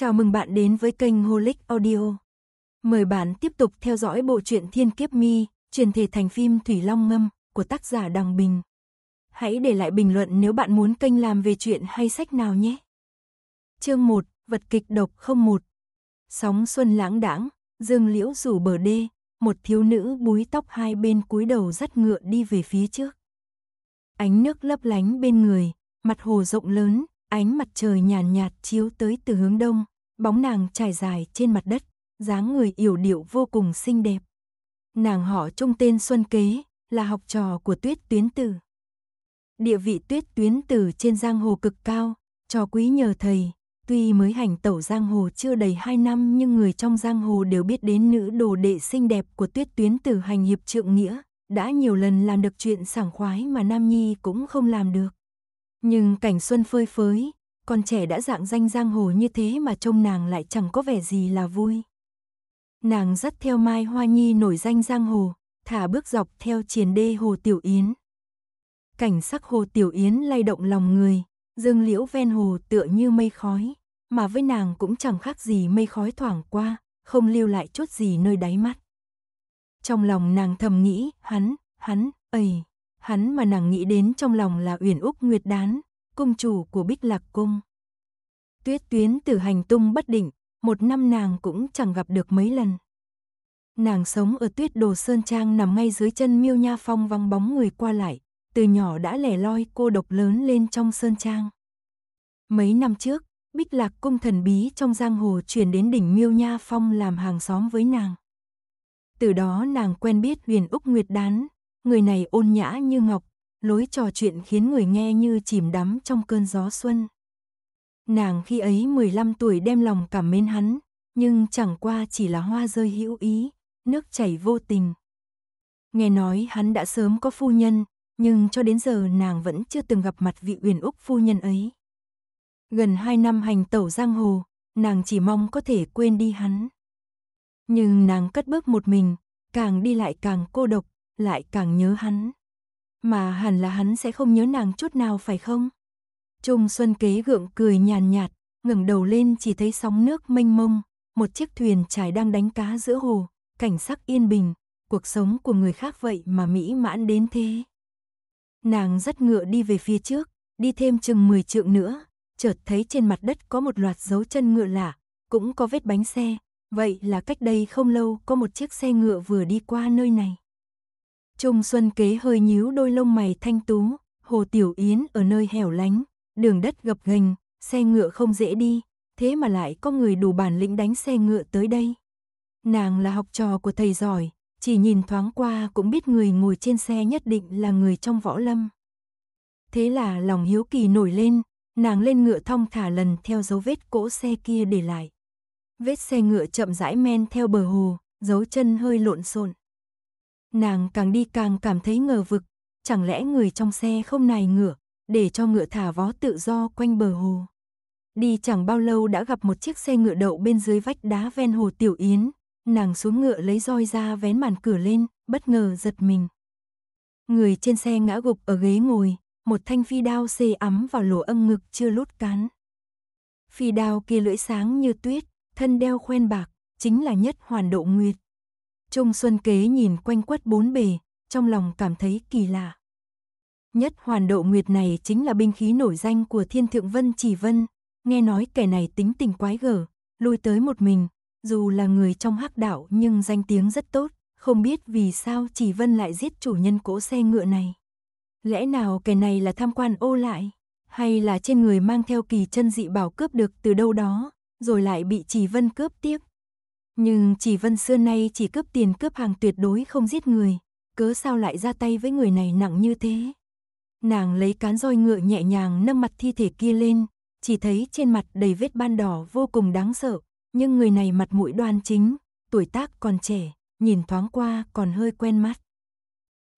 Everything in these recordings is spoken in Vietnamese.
Chào mừng bạn đến với kênh Holic Audio. Mời bạn tiếp tục theo dõi bộ truyện Thiên Kiếp Mi, truyền thể thành phim Thủy Long Ngâm của tác giả Đằng Bình. Hãy để lại bình luận nếu bạn muốn kênh làm về chuyện hay sách nào nhé. Chương 1, Vật kịch độc 01 Sóng xuân lãng đãng, dương liễu rủ bờ đê, một thiếu nữ búi tóc hai bên cúi đầu dắt ngựa đi về phía trước. Ánh nước lấp lánh bên người, mặt hồ rộng lớn, Ánh mặt trời nhàn nhạt, nhạt chiếu tới từ hướng đông, bóng nàng trải dài trên mặt đất, dáng người yểu điệu vô cùng xinh đẹp. Nàng họ trông tên Xuân Kế, là học trò của Tuyết Tuyến Tử. Địa vị Tuyết Tuyến Tử trên giang hồ cực cao, trò quý nhờ thầy, tuy mới hành tẩu giang hồ chưa đầy hai năm nhưng người trong giang hồ đều biết đến nữ đồ đệ xinh đẹp của Tuyết Tuyến Tử hành hiệp trượng nghĩa, đã nhiều lần làm được chuyện sảng khoái mà Nam Nhi cũng không làm được. Nhưng cảnh xuân phơi phới, con trẻ đã dạng danh giang hồ như thế mà trông nàng lại chẳng có vẻ gì là vui. Nàng dắt theo Mai Hoa Nhi nổi danh giang hồ, thả bước dọc theo triền đê Hồ Tiểu Yến. Cảnh sắc Hồ Tiểu Yến lay động lòng người, dương liễu ven hồ tựa như mây khói, mà với nàng cũng chẳng khác gì mây khói thoảng qua, không lưu lại chút gì nơi đáy mắt. Trong lòng nàng thầm nghĩ, hắn, hắn, ầy. Hắn mà nàng nghĩ đến trong lòng là Uyển Úc Nguyệt Đán, cung chủ của Bích Lạc Cung. Tuyết tuyến từ hành tung bất định, một năm nàng cũng chẳng gặp được mấy lần. Nàng sống ở tuyết đồ sơn trang nằm ngay dưới chân miêu nha phong văng bóng người qua lại, từ nhỏ đã lẻ loi cô độc lớn lên trong sơn trang. Mấy năm trước, Bích Lạc cung thần bí trong giang hồ chuyển đến đỉnh miêu nha phong làm hàng xóm với nàng. Từ đó nàng quen biết huyền Úc Nguyệt Đán, Người này ôn nhã như ngọc, lối trò chuyện khiến người nghe như chìm đắm trong cơn gió xuân. Nàng khi ấy 15 tuổi đem lòng cảm mến hắn, nhưng chẳng qua chỉ là hoa rơi hữu ý, nước chảy vô tình. Nghe nói hắn đã sớm có phu nhân, nhưng cho đến giờ nàng vẫn chưa từng gặp mặt vị Uyển Úc phu nhân ấy. Gần hai năm hành tẩu giang hồ, nàng chỉ mong có thể quên đi hắn. Nhưng nàng cất bước một mình, càng đi lại càng cô độc, lại càng nhớ hắn. Mà hẳn là hắn sẽ không nhớ nàng chút nào phải không? Trung Xuân Kế gượng cười nhàn nhạt, ngẩng đầu lên chỉ thấy sóng nước mênh mông, một chiếc thuyền trải đang đánh cá giữa hồ, cảnh sắc yên bình, cuộc sống của người khác vậy mà mỹ mãn đến thế. Nàng rất ngựa đi về phía trước, đi thêm chừng 10 trượng nữa, chợt thấy trên mặt đất có một loạt dấu chân ngựa lạ, cũng có vết bánh xe, vậy là cách đây không lâu có một chiếc xe ngựa vừa đi qua nơi này. Trung Xuân Kế hơi nhíu đôi lông mày thanh tú, Hồ Tiểu Yến ở nơi hẻo lánh, đường đất gập ghềnh, xe ngựa không dễ đi, thế mà lại có người đủ bản lĩnh đánh xe ngựa tới đây. Nàng là học trò của thầy giỏi, chỉ nhìn thoáng qua cũng biết người ngồi trên xe nhất định là người trong võ lâm. Thế là lòng hiếu kỳ nổi lên, nàng lên ngựa thong thả lần theo dấu vết cỗ xe kia để lại. Vết xe ngựa chậm rãi men theo bờ hồ, dấu chân hơi lộn xộn. Nàng càng đi càng cảm thấy ngờ vực, chẳng lẽ người trong xe không nài ngựa để cho ngựa thả vó tự do quanh bờ hồ. Đi chẳng bao lâu đã gặp một chiếc xe ngựa đậu bên dưới vách đá ven hồ Tiểu Yến, nàng xuống ngựa lấy roi ra vén màn cửa lên, bất ngờ giật mình. Người trên xe ngã gục ở ghế ngồi, một thanh phi đao xê ấm vào lỗ âm ngực chưa lút cán. Phi đao kia lưỡi sáng như tuyết, thân đeo khoen bạc, chính là nhất hoàn độ nguyệt. Trung Xuân Kế nhìn quanh quất bốn bề, trong lòng cảm thấy kỳ lạ. Nhất hoàn độ nguyệt này chính là binh khí nổi danh của thiên thượng vân chỉ vân, nghe nói kẻ này tính tình quái gở, lui tới một mình, dù là người trong hắc đạo nhưng danh tiếng rất tốt, không biết vì sao chỉ vân lại giết chủ nhân cỗ xe ngựa này. Lẽ nào kẻ này là tham quan ô lại, hay là trên người mang theo kỳ chân dị bảo cướp được từ đâu đó, rồi lại bị chỉ vân cướp tiếp. Nhưng chỉ vân xưa nay chỉ cướp tiền cướp hàng tuyệt đối không giết người, cớ sao lại ra tay với người này nặng như thế. Nàng lấy cán roi ngựa nhẹ nhàng nâng mặt thi thể kia lên, chỉ thấy trên mặt đầy vết ban đỏ vô cùng đáng sợ, nhưng người này mặt mũi đoan chính, tuổi tác còn trẻ, nhìn thoáng qua còn hơi quen mắt.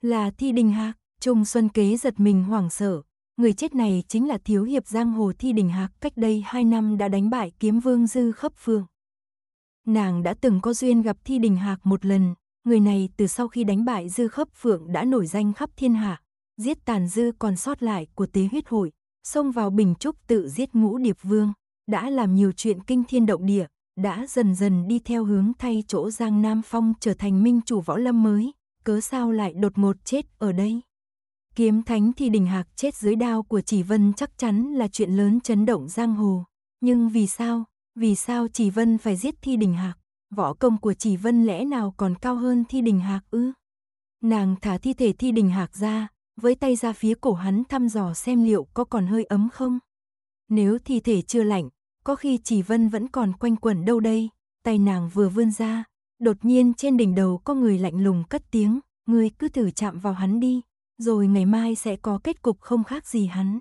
Là Thi Đình Hạc, Trung Xuân Kế giật mình hoảng sợ, người chết này chính là thiếu hiệp giang hồ Thi Đình Hạc cách đây 2 năm đã đánh bại kiếm vương Dư Khấp Phương. Nàng đã từng có duyên gặp Thi Đình Hạc một lần, người này từ sau khi đánh bại Dư Khấp Phượng đã nổi danh khắp thiên hạ, giết tàn dư còn sót lại của tế huyết hội, xông vào Bình Trúc tự giết ngũ điệp vương, đã làm nhiều chuyện kinh thiên động địa, đã dần dần đi theo hướng thay chỗ Giang Nam Phong trở thành minh chủ võ lâm mới, cớ sao lại đột ngột chết ở đây. Kiếm thánh thi đình hạc chết dưới đao của chỉ vân chắc chắn là chuyện lớn chấn động giang hồ. Nhưng vì sao, vì sao Chỉ Vân phải giết Thi Đình Hạc? Võ công của Chỉ Vân lẽ nào còn cao hơn Thi Đình Hạc ư? Nàng thả thi thể Thi Đình Hạc ra, với tay ra phía cổ hắn thăm dò xem liệu có còn hơi ấm không. Nếu thi thể chưa lạnh, có khi Chỉ Vân vẫn còn quanh quẩn đâu đây, tay nàng vừa vươn ra, đột nhiên trên đỉnh đầu có người lạnh lùng cất tiếng, ngươi cứ thử chạm vào hắn đi, rồi ngày mai sẽ có kết cục không khác gì hắn.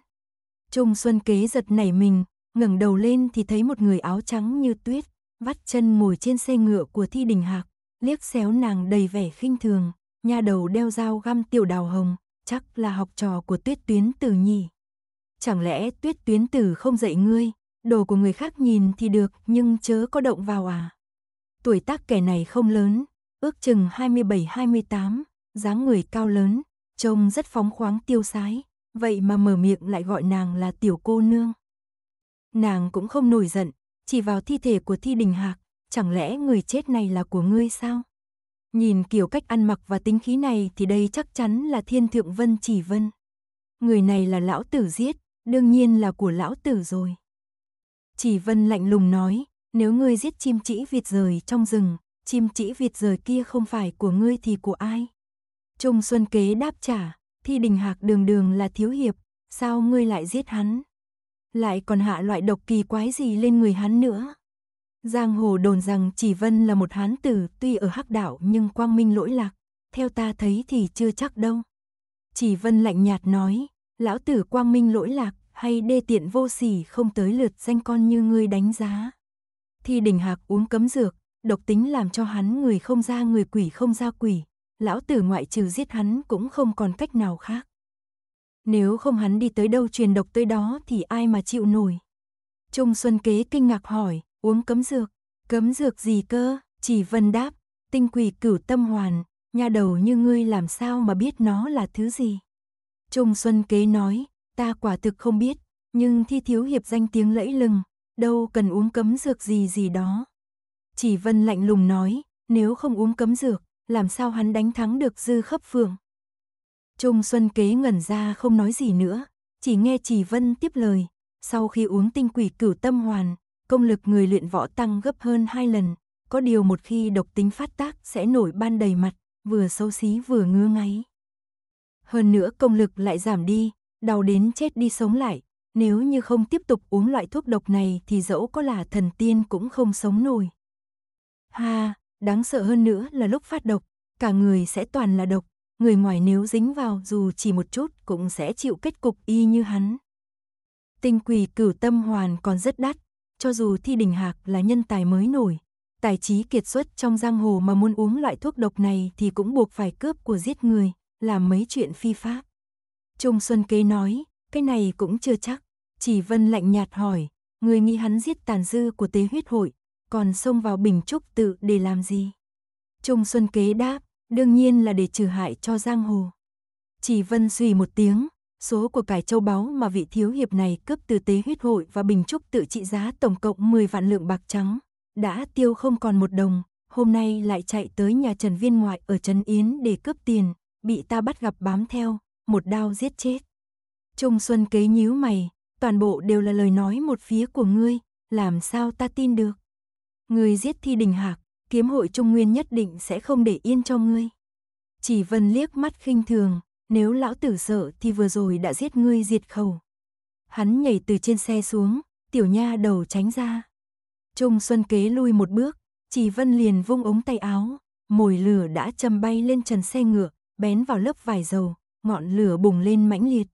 Trung Xuân Kế giật nảy mình, ngẩng đầu lên thì thấy một người áo trắng như tuyết, vắt chân ngồi trên xe ngựa của Thi Đình Hạc, liếc xéo nàng đầy vẻ khinh thường, nha đầu đeo dao găm tiểu đào hồng, chắc là học trò của Tuyết Tuyến Tử nhỉ. Chẳng lẽ Tuyết Tuyến Tử không dạy ngươi, đồ của người khác nhìn thì được nhưng chớ có động vào à? Tuổi tác kẻ này không lớn, ước chừng 27-28, dáng người cao lớn, trông rất phóng khoáng tiêu sái, vậy mà mở miệng lại gọi nàng là tiểu cô nương nàng cũng không nổi giận, chỉ vào thi thể của Thi Đình Hạc, chẳng lẽ người chết này là của ngươi sao? Nhìn kiểu cách ăn mặc và tính khí này thì đây chắc chắn là Thiên Thượng Vân Chỉ Vân. Người này là lão tử giết, đương nhiên là của lão tử rồi. Chỉ Vân lạnh lùng nói, nếu ngươi giết chim chỉ vịt rời trong rừng, chim chỉ vịt rời kia không phải của ngươi thì của ai? Trung Xuân Kế đáp trả, Thi Đình Hạc đường đường là thiếu hiệp, sao ngươi lại giết hắn? lại còn hạ loại độc kỳ quái gì lên người hắn nữa. Giang hồ đồn rằng chỉ Vân là một hán tử tuy ở hắc đảo nhưng quang minh lỗi lạc, theo ta thấy thì chưa chắc đâu. Chỉ Vân lạnh nhạt nói, lão tử quang minh lỗi lạc hay đê tiện vô sỉ không tới lượt danh con như ngươi đánh giá. Thi đỉnh hạc uống cấm dược, độc tính làm cho hắn người không ra người quỷ không ra quỷ, lão tử ngoại trừ giết hắn cũng không còn cách nào khác. Nếu không hắn đi tới đâu truyền độc tới đó thì ai mà chịu nổi. Trung Xuân Kế kinh ngạc hỏi, uống cấm dược. Cấm dược gì cơ? Chỉ Vân đáp, tinh quỷ cửu tâm hoàn, nha đầu như ngươi làm sao mà biết nó là thứ gì. Trung Xuân Kế nói, ta quả thực không biết, nhưng thi thiếu hiệp danh tiếng lẫy lừng, đâu cần uống cấm dược gì gì đó. Chỉ Vân lạnh lùng nói, nếu không uống cấm dược, làm sao hắn đánh thắng được dư khấp phường. Trung Xuân Kế ngẩn ra không nói gì nữa, chỉ nghe Trì Vân tiếp lời. Sau khi uống tinh quỷ cửu tâm hoàn, công lực người luyện võ tăng gấp hơn hai lần. Có điều một khi độc tính phát tác sẽ nổi ban đầy mặt, vừa xấu xí vừa ngứa ngáy. Hơn nữa công lực lại giảm đi, đau đến chết đi sống lại. Nếu như không tiếp tục uống loại thuốc độc này thì dẫu có là thần tiên cũng không sống nổi. Ha, đáng sợ hơn nữa là lúc phát độc, cả người sẽ toàn là độc, người ngoài nếu dính vào dù chỉ một chút cũng sẽ chịu kết cục y như hắn. Tinh quỷ cửu tâm hoàn còn rất đắt, cho dù Thi Đình Hạc là nhân tài mới nổi, tài trí kiệt xuất trong giang hồ mà muốn uống loại thuốc độc này thì cũng buộc phải cướp của giết người, làm mấy chuyện phi pháp. Trung Xuân Kế nói, cái này cũng chưa chắc, chỉ Vân lạnh nhạt hỏi, người nghĩ hắn giết tàn dư của tế huyết hội, còn xông vào Bình Trúc tự để làm gì? Trung Xuân Kế đáp, Đương nhiên là để trừ hại cho giang hồ. Chỉ vân suy một tiếng, số của cải châu báu mà vị thiếu hiệp này cướp từ tế huyết hội và bình trúc tự trị giá tổng cộng 10 vạn lượng bạc trắng, đã tiêu không còn một đồng, hôm nay lại chạy tới nhà Trần Viên ngoại ở Trần Yến để cướp tiền, bị ta bắt gặp bám theo, một đao giết chết. Trung Xuân kế nhíu mày, toàn bộ đều là lời nói một phía của ngươi, làm sao ta tin được. Ngươi giết Thi Đình Hạc, kiếm hội Trung Nguyên nhất định sẽ không để yên cho ngươi. Chỉ vân liếc mắt khinh thường, nếu lão tử sợ thì vừa rồi đã giết ngươi diệt khẩu. Hắn nhảy từ trên xe xuống, tiểu nha đầu tránh ra. Trung Xuân kế lui một bước, chỉ vân liền vung ống tay áo, mồi lửa đã châm bay lên trần xe ngựa, bén vào lớp vải dầu, ngọn lửa bùng lên mãnh liệt.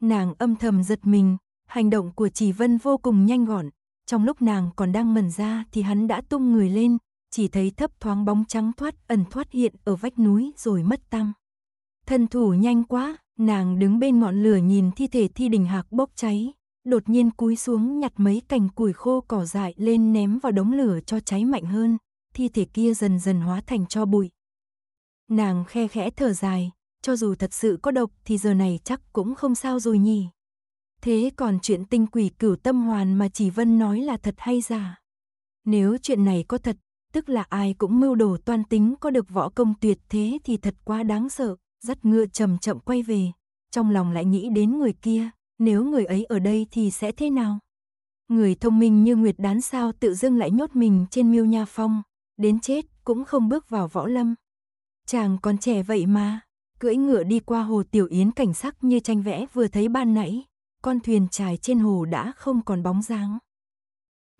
Nàng âm thầm giật mình, hành động của Chỉ Vân vô cùng nhanh gọn, trong lúc nàng còn đang mẩn ra thì hắn đã tung người lên, chỉ thấy thấp thoáng bóng trắng thoát ẩn thoát hiện ở vách núi rồi mất tăm. Thân thủ nhanh quá, nàng đứng bên ngọn lửa nhìn thi thể thi đình hạc bốc cháy, đột nhiên cúi xuống nhặt mấy cành củi khô cỏ dại lên ném vào đống lửa cho cháy mạnh hơn, thi thể kia dần dần hóa thành cho bụi. Nàng khe khẽ thở dài, cho dù thật sự có độc thì giờ này chắc cũng không sao rồi nhỉ. Thế còn chuyện tinh quỷ cửu tâm hoàn mà chỉ Vân nói là thật hay giả? Nếu chuyện này có thật tức là ai cũng mưu đồ toan tính có được võ công tuyệt thế thì thật quá đáng sợ, rất ngựa chậm chậm quay về, trong lòng lại nghĩ đến người kia, nếu người ấy ở đây thì sẽ thế nào? Người thông minh như Nguyệt Đán sao tự dưng lại nhốt mình trên miêu nha phong, đến chết cũng không bước vào võ lâm. Chàng còn trẻ vậy mà, cưỡi ngựa đi qua hồ Tiểu Yến cảnh sắc như tranh vẽ vừa thấy ban nãy, con thuyền trài trên hồ đã không còn bóng dáng.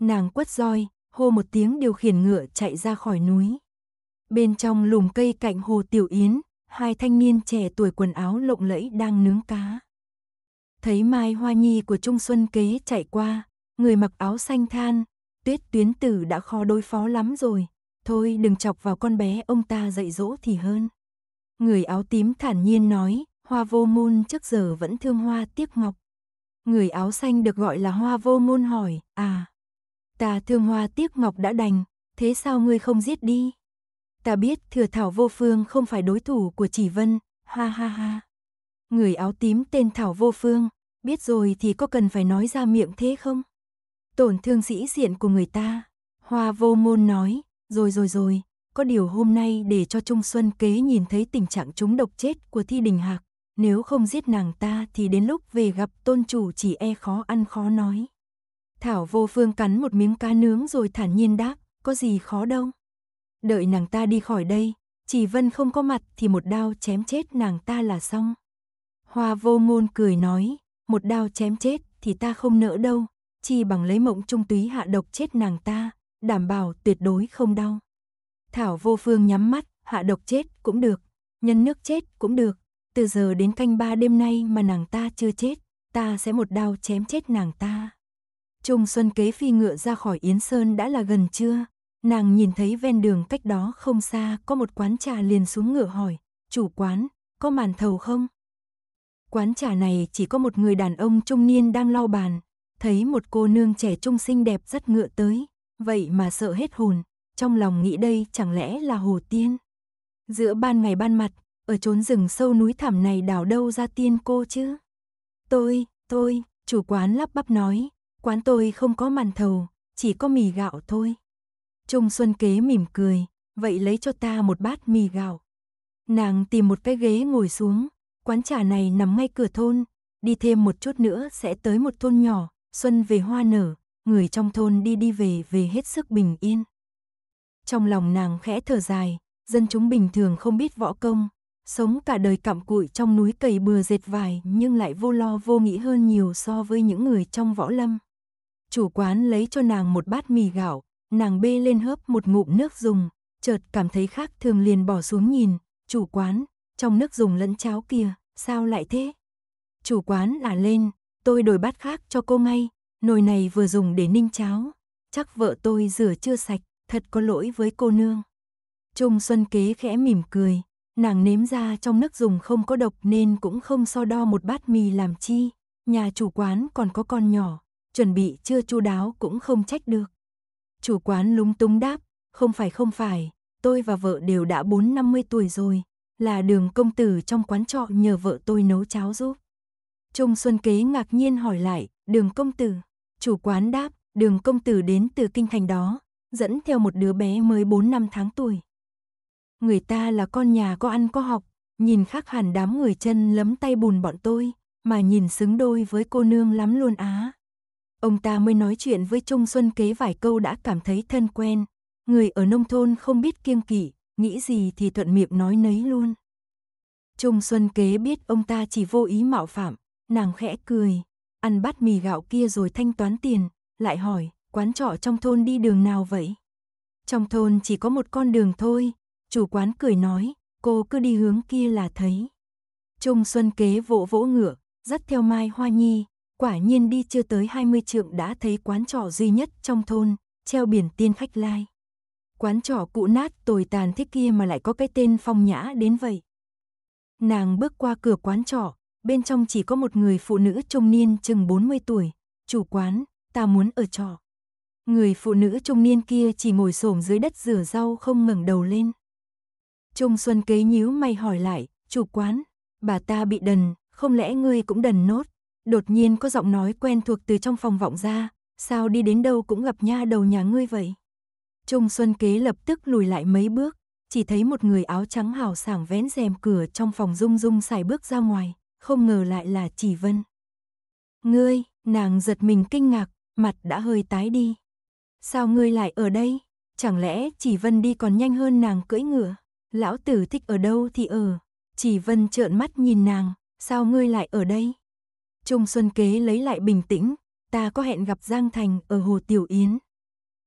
Nàng quất roi, hô một tiếng điều khiển ngựa chạy ra khỏi núi. Bên trong lùm cây cạnh hồ Tiểu Yến, hai thanh niên trẻ tuổi quần áo lộng lẫy đang nướng cá. Thấy Mai Hoa Nhi của Trung Xuân Kế chạy qua, người mặc áo xanh than, tuyết tuyến tử đã khó đối phó lắm rồi, thôi đừng chọc vào con bé ông ta dạy dỗ thì hơn. Người áo tím thản nhiên nói, hoa vô môn trước giờ vẫn thương hoa tiếc ngọc. Người áo xanh được gọi là hoa vô môn hỏi, à, Ta thương hoa tiếc ngọc đã đành, thế sao ngươi không giết đi? Ta biết thừa thảo vô phương không phải đối thủ của chỉ vân, ha ha ha. Người áo tím tên thảo vô phương, biết rồi thì có cần phải nói ra miệng thế không? Tổn thương sĩ diện của người ta, hoa vô môn nói, rồi rồi rồi, có điều hôm nay để cho Trung Xuân kế nhìn thấy tình trạng chúng độc chết của Thi Đình Hạc, nếu không giết nàng ta thì đến lúc về gặp tôn chủ chỉ e khó ăn khó nói. Thảo vô phương cắn một miếng cá nướng rồi thản nhiên đáp, có gì khó đâu. Đợi nàng ta đi khỏi đây, chỉ Vân không có mặt thì một đao chém chết nàng ta là xong. Hoa vô ngôn cười nói, một đao chém chết thì ta không nỡ đâu, chỉ bằng lấy mộng trung túy hạ độc chết nàng ta, đảm bảo tuyệt đối không đau. Thảo vô phương nhắm mắt, hạ độc chết cũng được, nhân nước chết cũng được, từ giờ đến canh ba đêm nay mà nàng ta chưa chết, ta sẽ một đao chém chết nàng ta. Trung Xuân kế phi ngựa ra khỏi Yến Sơn đã là gần trưa, nàng nhìn thấy ven đường cách đó không xa có một quán trà liền xuống ngựa hỏi, chủ quán, có màn thầu không? Quán trà này chỉ có một người đàn ông trung niên đang lau bàn, thấy một cô nương trẻ trung xinh đẹp rất ngựa tới, vậy mà sợ hết hồn, trong lòng nghĩ đây chẳng lẽ là hồ tiên. Giữa ban ngày ban mặt, ở chốn rừng sâu núi thẳm này đảo đâu ra tiên cô chứ? Tôi, tôi, chủ quán lắp bắp nói, Quán tôi không có màn thầu, chỉ có mì gạo thôi. Trung Xuân Kế mỉm cười, vậy lấy cho ta một bát mì gạo. Nàng tìm một cái ghế ngồi xuống, quán trà này nằm ngay cửa thôn, đi thêm một chút nữa sẽ tới một thôn nhỏ, xuân về hoa nở, người trong thôn đi đi về về hết sức bình yên. Trong lòng nàng khẽ thở dài, dân chúng bình thường không biết võ công, sống cả đời cặm cụi trong núi cày bừa dệt vải nhưng lại vô lo vô nghĩ hơn nhiều so với những người trong võ lâm chủ quán lấy cho nàng một bát mì gạo, nàng bê lên hớp một ngụm nước dùng, chợt cảm thấy khác thường liền bỏ xuống nhìn, chủ quán, trong nước dùng lẫn cháo kia, sao lại thế? Chủ quán là lên, tôi đổi bát khác cho cô ngay, nồi này vừa dùng để ninh cháo, chắc vợ tôi rửa chưa sạch, thật có lỗi với cô nương. Trung Xuân Kế khẽ mỉm cười, nàng nếm ra trong nước dùng không có độc nên cũng không so đo một bát mì làm chi, nhà chủ quán còn có con nhỏ, chuẩn bị chưa chu đáo cũng không trách được. Chủ quán lúng túng đáp, không phải không phải, tôi và vợ đều đã 4-50 tuổi rồi, là đường công tử trong quán trọ nhờ vợ tôi nấu cháo giúp. Trung Xuân Kế ngạc nhiên hỏi lại, đường công tử, chủ quán đáp, đường công tử đến từ kinh thành đó, dẫn theo một đứa bé mới 4 năm tháng tuổi. Người ta là con nhà có ăn có học, nhìn khác hẳn đám người chân lấm tay bùn bọn tôi, mà nhìn xứng đôi với cô nương lắm luôn á. Ông ta mới nói chuyện với Trung Xuân Kế vài câu đã cảm thấy thân quen. Người ở nông thôn không biết kiêng kỵ, nghĩ gì thì thuận miệng nói nấy luôn. Trung Xuân Kế biết ông ta chỉ vô ý mạo phạm, nàng khẽ cười, ăn bát mì gạo kia rồi thanh toán tiền, lại hỏi, quán trọ trong thôn đi đường nào vậy? Trong thôn chỉ có một con đường thôi, chủ quán cười nói, cô cứ đi hướng kia là thấy. Trung Xuân Kế vỗ vỗ ngựa, dắt theo Mai Hoa Nhi, quả nhiên đi chưa tới 20 trượng đã thấy quán trọ duy nhất trong thôn, treo biển tiên khách lai. Quán trọ cũ nát tồi tàn thế kia mà lại có cái tên phong nhã đến vậy. Nàng bước qua cửa quán trọ, bên trong chỉ có một người phụ nữ trung niên chừng 40 tuổi, chủ quán, ta muốn ở trọ. Người phụ nữ trung niên kia chỉ ngồi xổm dưới đất rửa rau không ngẩng đầu lên. Trung Xuân kế nhíu mày hỏi lại, chủ quán, bà ta bị đần, không lẽ ngươi cũng đần nốt? Đột nhiên có giọng nói quen thuộc từ trong phòng vọng ra, sao đi đến đâu cũng gặp nha đầu nhà ngươi vậy. Trung Xuân Kế lập tức lùi lại mấy bước, chỉ thấy một người áo trắng hào sảng vén rèm cửa trong phòng rung rung xài bước ra ngoài, không ngờ lại là Chỉ Vân. Ngươi, nàng giật mình kinh ngạc, mặt đã hơi tái đi. Sao ngươi lại ở đây? Chẳng lẽ Chỉ Vân đi còn nhanh hơn nàng cưỡi ngựa? Lão tử thích ở đâu thì ở. Chỉ Vân trợn mắt nhìn nàng, sao ngươi lại ở đây? Trung Xuân Kế lấy lại bình tĩnh, ta có hẹn gặp Giang Thành ở Hồ Tiểu Yến.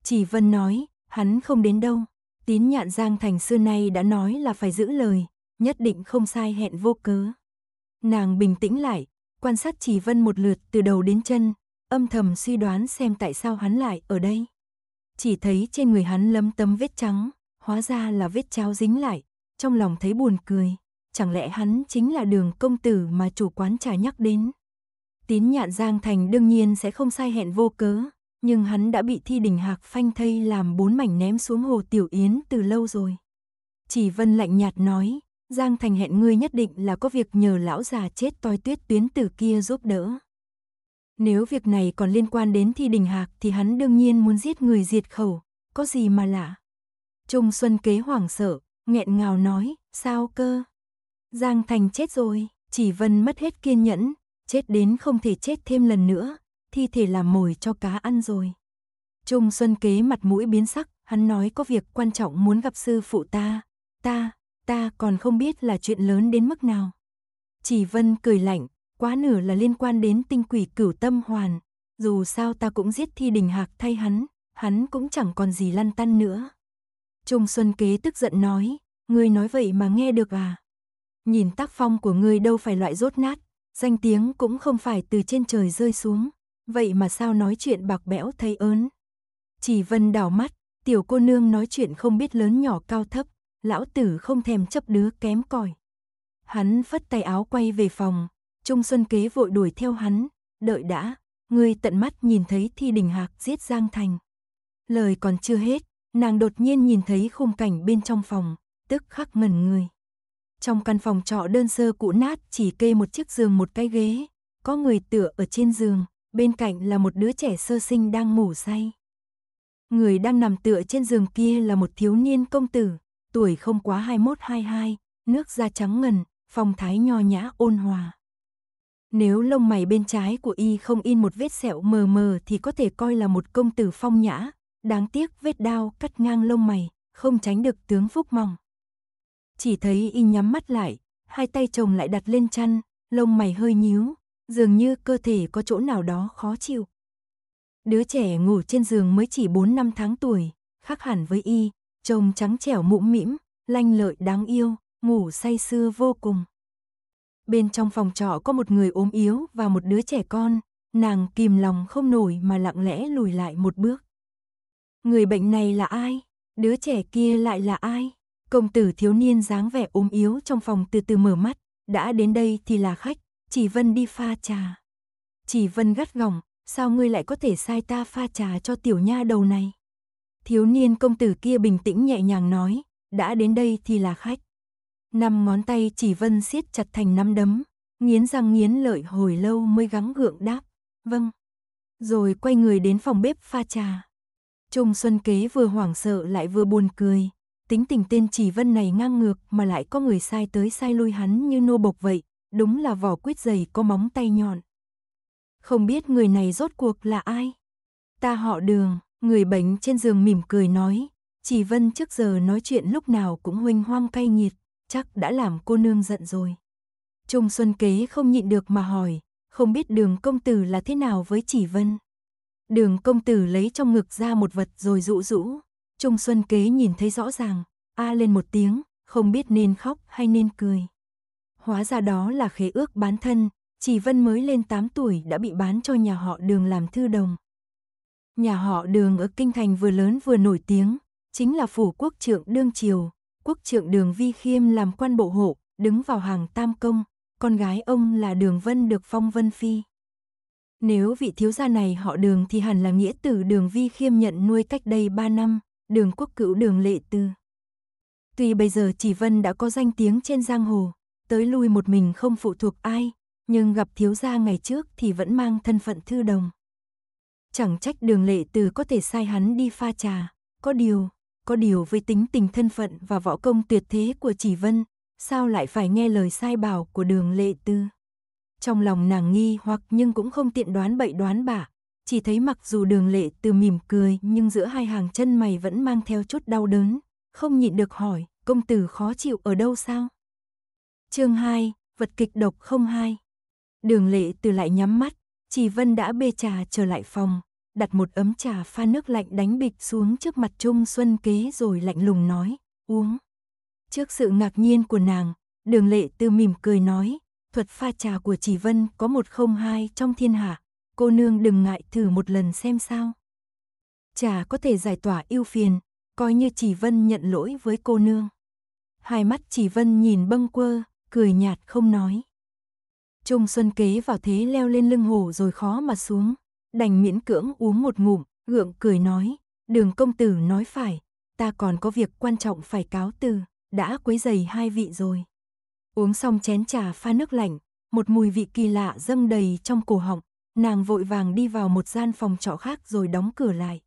Chỉ Vân nói, hắn không đến đâu. Tín nhạn Giang Thành xưa nay đã nói là phải giữ lời, nhất định không sai hẹn vô cớ. Nàng bình tĩnh lại, quan sát Chỉ Vân một lượt từ đầu đến chân, âm thầm suy đoán xem tại sao hắn lại ở đây. Chỉ thấy trên người hắn lấm tấm vết trắng, hóa ra là vết cháo dính lại, trong lòng thấy buồn cười. Chẳng lẽ hắn chính là đường công tử mà chủ quán trà nhắc đến? Tín nhạn Giang Thành đương nhiên sẽ không sai hẹn vô cớ, nhưng hắn đã bị thi đình hạc phanh thây làm bốn mảnh ném xuống hồ Tiểu Yến từ lâu rồi. Chỉ Vân lạnh nhạt nói, Giang Thành hẹn ngươi nhất định là có việc nhờ lão già chết toi tuyết tuyến tử kia giúp đỡ. Nếu việc này còn liên quan đến thi đình hạc thì hắn đương nhiên muốn giết người diệt khẩu, có gì mà lạ. Trung Xuân kế hoảng sợ, nghẹn ngào nói, sao cơ? Giang Thành chết rồi, chỉ Vân mất hết kiên nhẫn, chết đến không thể chết thêm lần nữa, thi thể làm mồi cho cá ăn rồi. Trung Xuân Kế mặt mũi biến sắc, hắn nói có việc quan trọng muốn gặp sư phụ ta, ta, ta còn không biết là chuyện lớn đến mức nào. Chỉ Vân cười lạnh, quá nửa là liên quan đến tinh quỷ cửu tâm hoàn, dù sao ta cũng giết thi đình hạc thay hắn, hắn cũng chẳng còn gì lăn tăn nữa. Trung Xuân Kế tức giận nói, ngươi nói vậy mà nghe được à? Nhìn tác phong của ngươi đâu phải loại rốt nát, Danh tiếng cũng không phải từ trên trời rơi xuống, vậy mà sao nói chuyện bạc bẽo thấy ớn. Chỉ vân đảo mắt, tiểu cô nương nói chuyện không biết lớn nhỏ cao thấp, lão tử không thèm chấp đứa kém cỏi. Hắn phất tay áo quay về phòng, Trung Xuân Kế vội đuổi theo hắn, đợi đã, người tận mắt nhìn thấy Thi Đình Hạc giết Giang Thành. Lời còn chưa hết, nàng đột nhiên nhìn thấy khung cảnh bên trong phòng, tức khắc ngẩn người. Trong căn phòng trọ đơn sơ cũ nát chỉ kê một chiếc giường một cái ghế, có người tựa ở trên giường, bên cạnh là một đứa trẻ sơ sinh đang ngủ say. Người đang nằm tựa trên giường kia là một thiếu niên công tử, tuổi không quá 21-22, nước da trắng ngần, phong thái nho nhã ôn hòa. Nếu lông mày bên trái của y không in một vết sẹo mờ mờ thì có thể coi là một công tử phong nhã, đáng tiếc vết đao cắt ngang lông mày, không tránh được tướng phúc mỏng chỉ thấy y nhắm mắt lại, hai tay chồng lại đặt lên chăn, lông mày hơi nhíu, dường như cơ thể có chỗ nào đó khó chịu. Đứa trẻ ngủ trên giường mới chỉ 4 năm tháng tuổi, khác hẳn với y, chồng trắng trẻo mũm mĩm, lanh lợi đáng yêu, ngủ say sưa vô cùng. Bên trong phòng trọ có một người ốm yếu và một đứa trẻ con, nàng kìm lòng không nổi mà lặng lẽ lùi lại một bước. Người bệnh này là ai? Đứa trẻ kia lại là ai? Công tử thiếu niên dáng vẻ ốm yếu trong phòng từ từ mở mắt, đã đến đây thì là khách, chỉ Vân đi pha trà. Chỉ Vân gắt gỏng, sao ngươi lại có thể sai ta pha trà cho tiểu nha đầu này? Thiếu niên công tử kia bình tĩnh nhẹ nhàng nói, đã đến đây thì là khách. Năm ngón tay chỉ Vân siết chặt thành năm đấm, nghiến răng nghiến lợi hồi lâu mới gắng gượng đáp, vâng. Rồi quay người đến phòng bếp pha trà. Trung Xuân Kế vừa hoảng sợ lại vừa buồn cười tính tình tên chỉ vân này ngang ngược mà lại có người sai tới sai lui hắn như nô bộc vậy, đúng là vỏ quyết dày có móng tay nhọn. Không biết người này rốt cuộc là ai? Ta họ đường, người bệnh trên giường mỉm cười nói, chỉ vân trước giờ nói chuyện lúc nào cũng huynh hoang cay nhiệt chắc đã làm cô nương giận rồi. Trung Xuân Kế không nhịn được mà hỏi, không biết đường công tử là thế nào với chỉ vân. Đường công tử lấy trong ngực ra một vật rồi rũ rũ, Trung Xuân Kế nhìn thấy rõ ràng, a lên một tiếng, không biết nên khóc hay nên cười. Hóa ra đó là khế ước bán thân, chỉ Vân mới lên 8 tuổi đã bị bán cho nhà họ đường làm thư đồng. Nhà họ đường ở Kinh Thành vừa lớn vừa nổi tiếng, chính là phủ quốc trượng đương triều, quốc trượng đường Vi Khiêm làm quan bộ hộ, đứng vào hàng tam công, con gái ông là đường Vân được phong Vân Phi. Nếu vị thiếu gia này họ đường thì hẳn là nghĩa tử đường Vi Khiêm nhận nuôi cách đây 3 năm đường quốc cựu đường lệ tư. Tuy bây giờ chỉ Vân đã có danh tiếng trên giang hồ, tới lui một mình không phụ thuộc ai, nhưng gặp thiếu gia ngày trước thì vẫn mang thân phận thư đồng. Chẳng trách đường lệ từ có thể sai hắn đi pha trà, có điều, có điều với tính tình thân phận và võ công tuyệt thế của chỉ Vân, sao lại phải nghe lời sai bảo của đường lệ tư. Trong lòng nàng nghi hoặc nhưng cũng không tiện đoán bậy đoán bạ, chỉ thấy mặc dù đường lệ từ mỉm cười nhưng giữa hai hàng chân mày vẫn mang theo chút đau đớn, không nhịn được hỏi, công tử khó chịu ở đâu sao? chương 2, vật kịch độc không hai Đường lệ từ lại nhắm mắt, chỉ vân đã bê trà trở lại phòng, đặt một ấm trà pha nước lạnh đánh bịch xuống trước mặt Trung Xuân Kế rồi lạnh lùng nói, uống. Trước sự ngạc nhiên của nàng, đường lệ từ mỉm cười nói, thuật pha trà của chỉ vân có một không hai trong thiên hạ, cô nương đừng ngại thử một lần xem sao. Chả có thể giải tỏa yêu phiền, coi như chỉ vân nhận lỗi với cô nương. Hai mắt chỉ vân nhìn bâng quơ, cười nhạt không nói. Trung Xuân kế vào thế leo lên lưng hổ rồi khó mà xuống, đành miễn cưỡng uống một ngụm, gượng cười nói, đường công tử nói phải, ta còn có việc quan trọng phải cáo từ, đã quấy giày hai vị rồi. Uống xong chén trà pha nước lạnh, một mùi vị kỳ lạ dâng đầy trong cổ họng, Nàng vội vàng đi vào một gian phòng trọ khác rồi đóng cửa lại.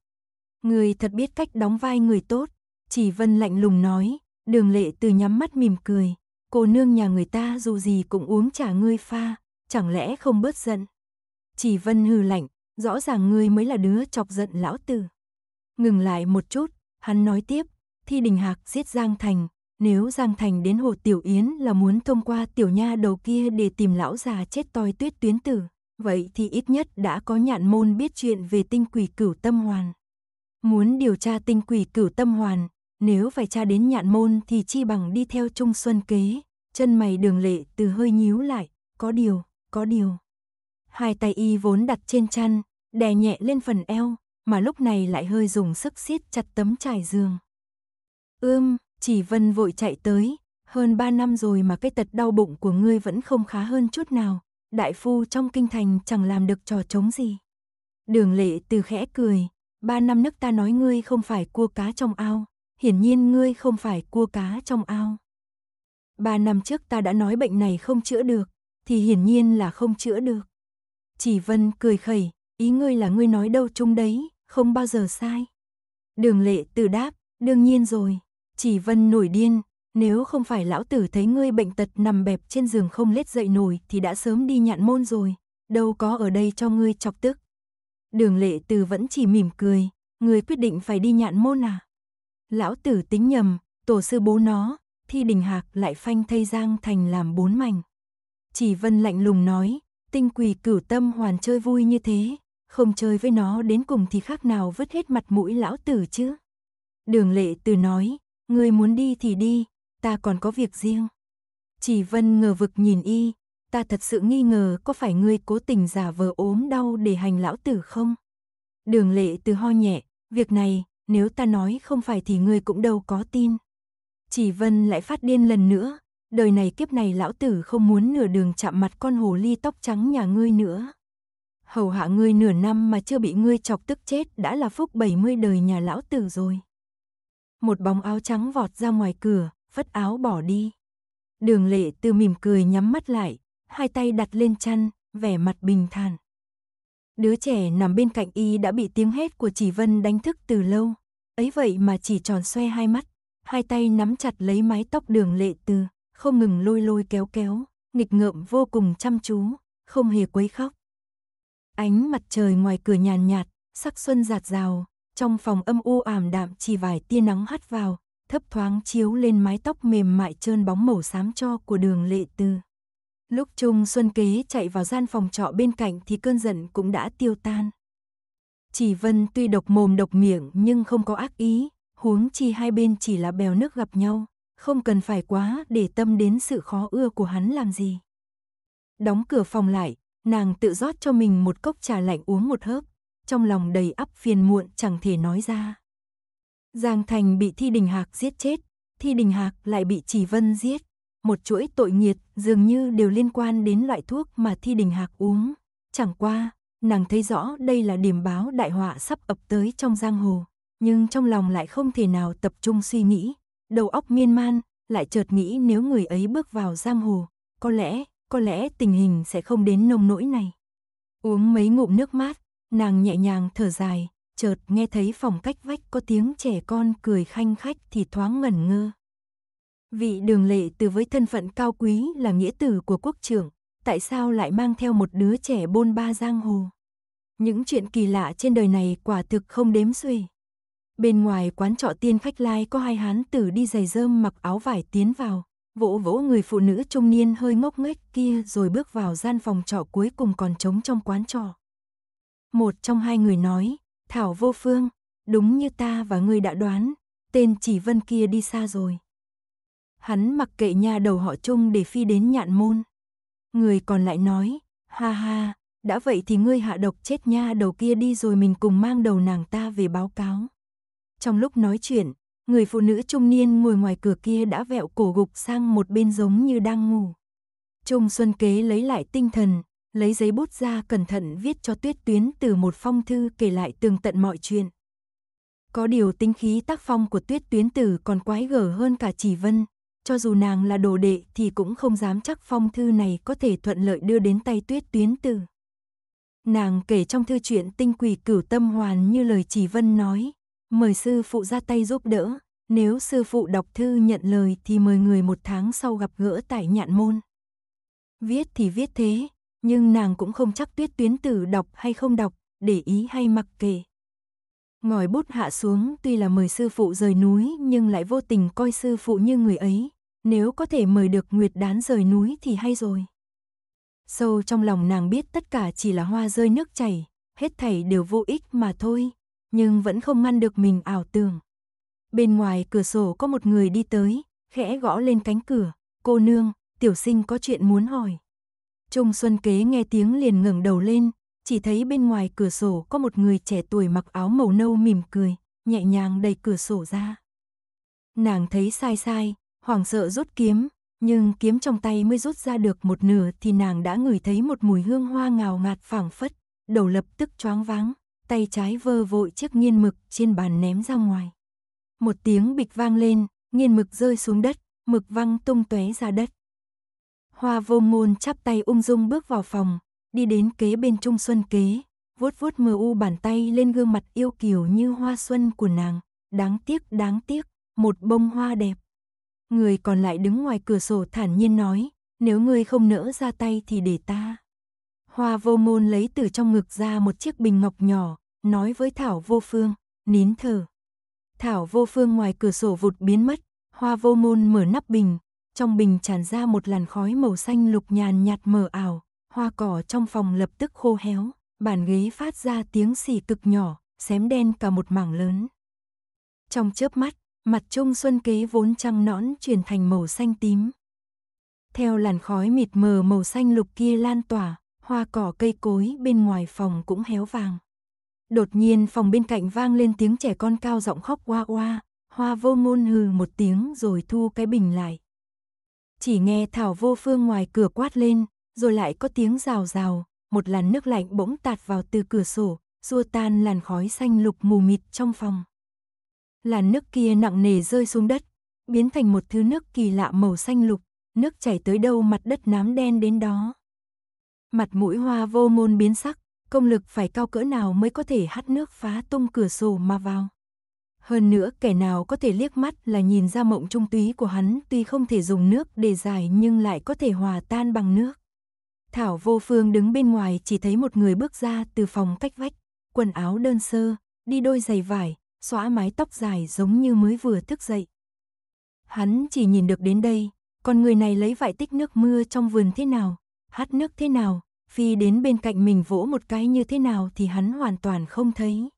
Người thật biết cách đóng vai người tốt. Chỉ Vân lạnh lùng nói, đường lệ từ nhắm mắt mỉm cười. Cô nương nhà người ta dù gì cũng uống trà ngươi pha, chẳng lẽ không bớt giận. Chỉ Vân hừ lạnh, rõ ràng ngươi mới là đứa chọc giận lão tử. Ngừng lại một chút, hắn nói tiếp, thi đình hạc giết Giang Thành. Nếu Giang Thành đến hồ Tiểu Yến là muốn thông qua Tiểu Nha đầu kia để tìm lão già chết toi tuyết tuyến tử. Vậy thì ít nhất đã có nhạn môn biết chuyện về tinh quỷ cửu tâm hoàn. Muốn điều tra tinh quỷ cửu tâm hoàn, nếu phải tra đến nhạn môn thì chi bằng đi theo Trung Xuân kế. Chân mày đường lệ từ hơi nhíu lại, có điều, có điều. Hai tay y vốn đặt trên chăn, đè nhẹ lên phần eo, mà lúc này lại hơi dùng sức siết chặt tấm trải giường. Ưm, chỉ vân vội chạy tới, hơn ba năm rồi mà cái tật đau bụng của ngươi vẫn không khá hơn chút nào, đại phu trong kinh thành chẳng làm được trò trống gì. Đường lệ từ khẽ cười, ba năm nước ta nói ngươi không phải cua cá trong ao, hiển nhiên ngươi không phải cua cá trong ao. Ba năm trước ta đã nói bệnh này không chữa được, thì hiển nhiên là không chữa được. Chỉ Vân cười khẩy, ý ngươi là ngươi nói đâu chung đấy, không bao giờ sai. Đường lệ từ đáp, đương nhiên rồi. Chỉ Vân nổi điên, nếu không phải lão tử thấy ngươi bệnh tật nằm bẹp trên giường không lết dậy nổi thì đã sớm đi nhạn môn rồi, đâu có ở đây cho ngươi chọc tức. Đường lệ từ vẫn chỉ mỉm cười, ngươi quyết định phải đi nhạn môn à? Lão tử tính nhầm, tổ sư bố nó, thi đình hạc lại phanh thây giang thành làm bốn mảnh. Chỉ vân lạnh lùng nói, tinh quỳ cửu tâm hoàn chơi vui như thế, không chơi với nó đến cùng thì khác nào vứt hết mặt mũi lão tử chứ. Đường lệ từ nói, ngươi muốn đi thì đi, ta còn có việc riêng. Chỉ Vân ngờ vực nhìn y, ta thật sự nghi ngờ có phải ngươi cố tình giả vờ ốm đau để hành lão tử không? Đường lệ từ ho nhẹ, việc này, nếu ta nói không phải thì ngươi cũng đâu có tin. Chỉ Vân lại phát điên lần nữa, đời này kiếp này lão tử không muốn nửa đường chạm mặt con hồ ly tóc trắng nhà ngươi nữa. Hầu hạ ngươi nửa năm mà chưa bị ngươi chọc tức chết đã là phúc 70 đời nhà lão tử rồi. Một bóng áo trắng vọt ra ngoài cửa, vất áo bỏ đi. Đường lệ từ mỉm cười nhắm mắt lại, hai tay đặt lên chăn, vẻ mặt bình thản. Đứa trẻ nằm bên cạnh y đã bị tiếng hét của chỉ vân đánh thức từ lâu. Ấy vậy mà chỉ tròn xoe hai mắt, hai tay nắm chặt lấy mái tóc đường lệ từ, không ngừng lôi lôi kéo kéo, nghịch ngợm vô cùng chăm chú, không hề quấy khóc. Ánh mặt trời ngoài cửa nhàn nhạt, sắc xuân giạt rào, trong phòng âm u ảm đạm chỉ vài tia nắng hắt vào, thấp thoáng chiếu lên mái tóc mềm mại trơn bóng màu xám cho của đường lệ tư. Lúc Trung Xuân Kế chạy vào gian phòng trọ bên cạnh thì cơn giận cũng đã tiêu tan. Chỉ Vân tuy độc mồm độc miệng nhưng không có ác ý, huống chi hai bên chỉ là bèo nước gặp nhau, không cần phải quá để tâm đến sự khó ưa của hắn làm gì. Đóng cửa phòng lại, nàng tự rót cho mình một cốc trà lạnh uống một hớp, trong lòng đầy ắp phiền muộn chẳng thể nói ra. Giang Thành bị Thi Đình Hạc giết chết, Thi Đình Hạc lại bị Chỉ Vân giết. Một chuỗi tội nghiệt dường như đều liên quan đến loại thuốc mà Thi Đình Hạc uống. Chẳng qua, nàng thấy rõ đây là điểm báo đại họa sắp ập tới trong giang hồ, nhưng trong lòng lại không thể nào tập trung suy nghĩ. Đầu óc miên man, lại chợt nghĩ nếu người ấy bước vào giang hồ, có lẽ, có lẽ tình hình sẽ không đến nông nỗi này. Uống mấy ngụm nước mát, nàng nhẹ nhàng thở dài, chợt nghe thấy phòng cách vách có tiếng trẻ con cười khanh khách thì thoáng ngẩn ngơ. Vị đường lệ từ với thân phận cao quý là nghĩa tử của quốc trưởng, tại sao lại mang theo một đứa trẻ bôn ba giang hồ? Những chuyện kỳ lạ trên đời này quả thực không đếm xuể. Bên ngoài quán trọ tiên khách lai có hai hán tử đi giày rơm mặc áo vải tiến vào, vỗ vỗ người phụ nữ trung niên hơi ngốc nghếch kia rồi bước vào gian phòng trọ cuối cùng còn trống trong quán trọ. Một trong hai người nói, Thảo vô phương, đúng như ta và ngươi đã đoán, tên chỉ vân kia đi xa rồi. Hắn mặc kệ nha đầu họ chung để phi đến nhạn môn. Người còn lại nói, ha ha, đã vậy thì ngươi hạ độc chết nha đầu kia đi rồi mình cùng mang đầu nàng ta về báo cáo. Trong lúc nói chuyện, người phụ nữ trung niên ngồi ngoài cửa kia đã vẹo cổ gục sang một bên giống như đang ngủ. Trung Xuân Kế lấy lại tinh thần, lấy giấy bút ra cẩn thận viết cho Tuyết Tuyến từ một phong thư kể lại tường tận mọi chuyện. Có điều tinh khí tác phong của Tuyết Tuyến Tử còn quái gở hơn cả Chỉ Vân, cho dù nàng là đồ đệ thì cũng không dám chắc phong thư này có thể thuận lợi đưa đến tay Tuyết Tuyến Tử. Nàng kể trong thư chuyện tinh quỷ cửu tâm hoàn như lời Chỉ Vân nói, mời sư phụ ra tay giúp đỡ, nếu sư phụ đọc thư nhận lời thì mời người một tháng sau gặp gỡ tại nhạn môn. Viết thì viết thế, nhưng nàng cũng không chắc tuyết tuyến tử đọc hay không đọc, để ý hay mặc kệ. Ngòi bút hạ xuống tuy là mời sư phụ rời núi nhưng lại vô tình coi sư phụ như người ấy, nếu có thể mời được Nguyệt Đán rời núi thì hay rồi. Sâu trong lòng nàng biết tất cả chỉ là hoa rơi nước chảy, hết thảy đều vô ích mà thôi, nhưng vẫn không ngăn được mình ảo tưởng. Bên ngoài cửa sổ có một người đi tới, khẽ gõ lên cánh cửa, cô nương, tiểu sinh có chuyện muốn hỏi. Trung Xuân Kế nghe tiếng liền ngẩng đầu lên, chỉ thấy bên ngoài cửa sổ có một người trẻ tuổi mặc áo màu nâu mỉm cười, nhẹ nhàng đẩy cửa sổ ra. Nàng thấy sai sai, hoảng sợ rút kiếm, nhưng kiếm trong tay mới rút ra được một nửa thì nàng đã ngửi thấy một mùi hương hoa ngào ngạt phảng phất, đầu lập tức choáng váng, tay trái vơ vội chiếc nghiên mực trên bàn ném ra ngoài. Một tiếng bịch vang lên, nghiên mực rơi xuống đất, mực văng tung tóe ra đất. Hoa vô môn chắp tay ung dung bước vào phòng, đi đến kế bên Trung Xuân kế, vuốt vuốt mờ u bàn tay lên gương mặt yêu kiều như hoa xuân của nàng. Đáng tiếc, đáng tiếc, một bông hoa đẹp. Người còn lại đứng ngoài cửa sổ thản nhiên nói, nếu ngươi không nỡ ra tay thì để ta. Hoa vô môn lấy từ trong ngực ra một chiếc bình ngọc nhỏ, nói với Thảo vô phương, nín thở. Thảo vô phương ngoài cửa sổ vụt biến mất, hoa vô môn mở nắp bình, trong bình tràn ra một làn khói màu xanh lục nhàn nhạt mờ ảo, hoa cỏ trong phòng lập tức khô héo, bàn ghế phát ra tiếng xì cực nhỏ, xém đen cả một mảng lớn. Trong chớp mắt, mặt Trung Xuân Kế vốn trăng nõn chuyển thành màu xanh tím. Theo làn khói mịt mờ màu xanh lục kia lan tỏa, hoa cỏ cây cối bên ngoài phòng cũng héo vàng. Đột nhiên phòng bên cạnh vang lên tiếng trẻ con cao giọng khóc oa oa, hoa vô ngôn hừ một tiếng rồi thu cái bình lại. Chỉ nghe Thảo Vô Phương ngoài cửa quát lên, rồi lại có tiếng rào rào, một làn nước lạnh bỗng tạt vào từ cửa sổ, xua tan làn khói xanh lục mù mịt trong phòng. Làn nước kia nặng nề rơi xuống đất, biến thành một thứ nước kỳ lạ màu xanh lục, nước chảy tới đâu mặt đất nám đen đến đó. Mặt mũi hoa vô môn biến sắc, công lực phải cao cỡ nào mới có thể hắt nước phá tung cửa sổ mà vào. Hơn nữa, kẻ nào có thể liếc mắt là nhìn ra mộng trung túy của hắn tuy không thể dùng nước để giải nhưng lại có thể hòa tan bằng nước. Thảo vô phương đứng bên ngoài chỉ thấy một người bước ra từ phòng cách vách, quần áo đơn sơ, đi đôi giày vải, xóa mái tóc dài giống như mới vừa thức dậy. Hắn chỉ nhìn được đến đây, còn người này lấy vải tích nước mưa trong vườn thế nào, hát nước thế nào, phi đến bên cạnh mình vỗ một cái như thế nào thì hắn hoàn toàn không thấy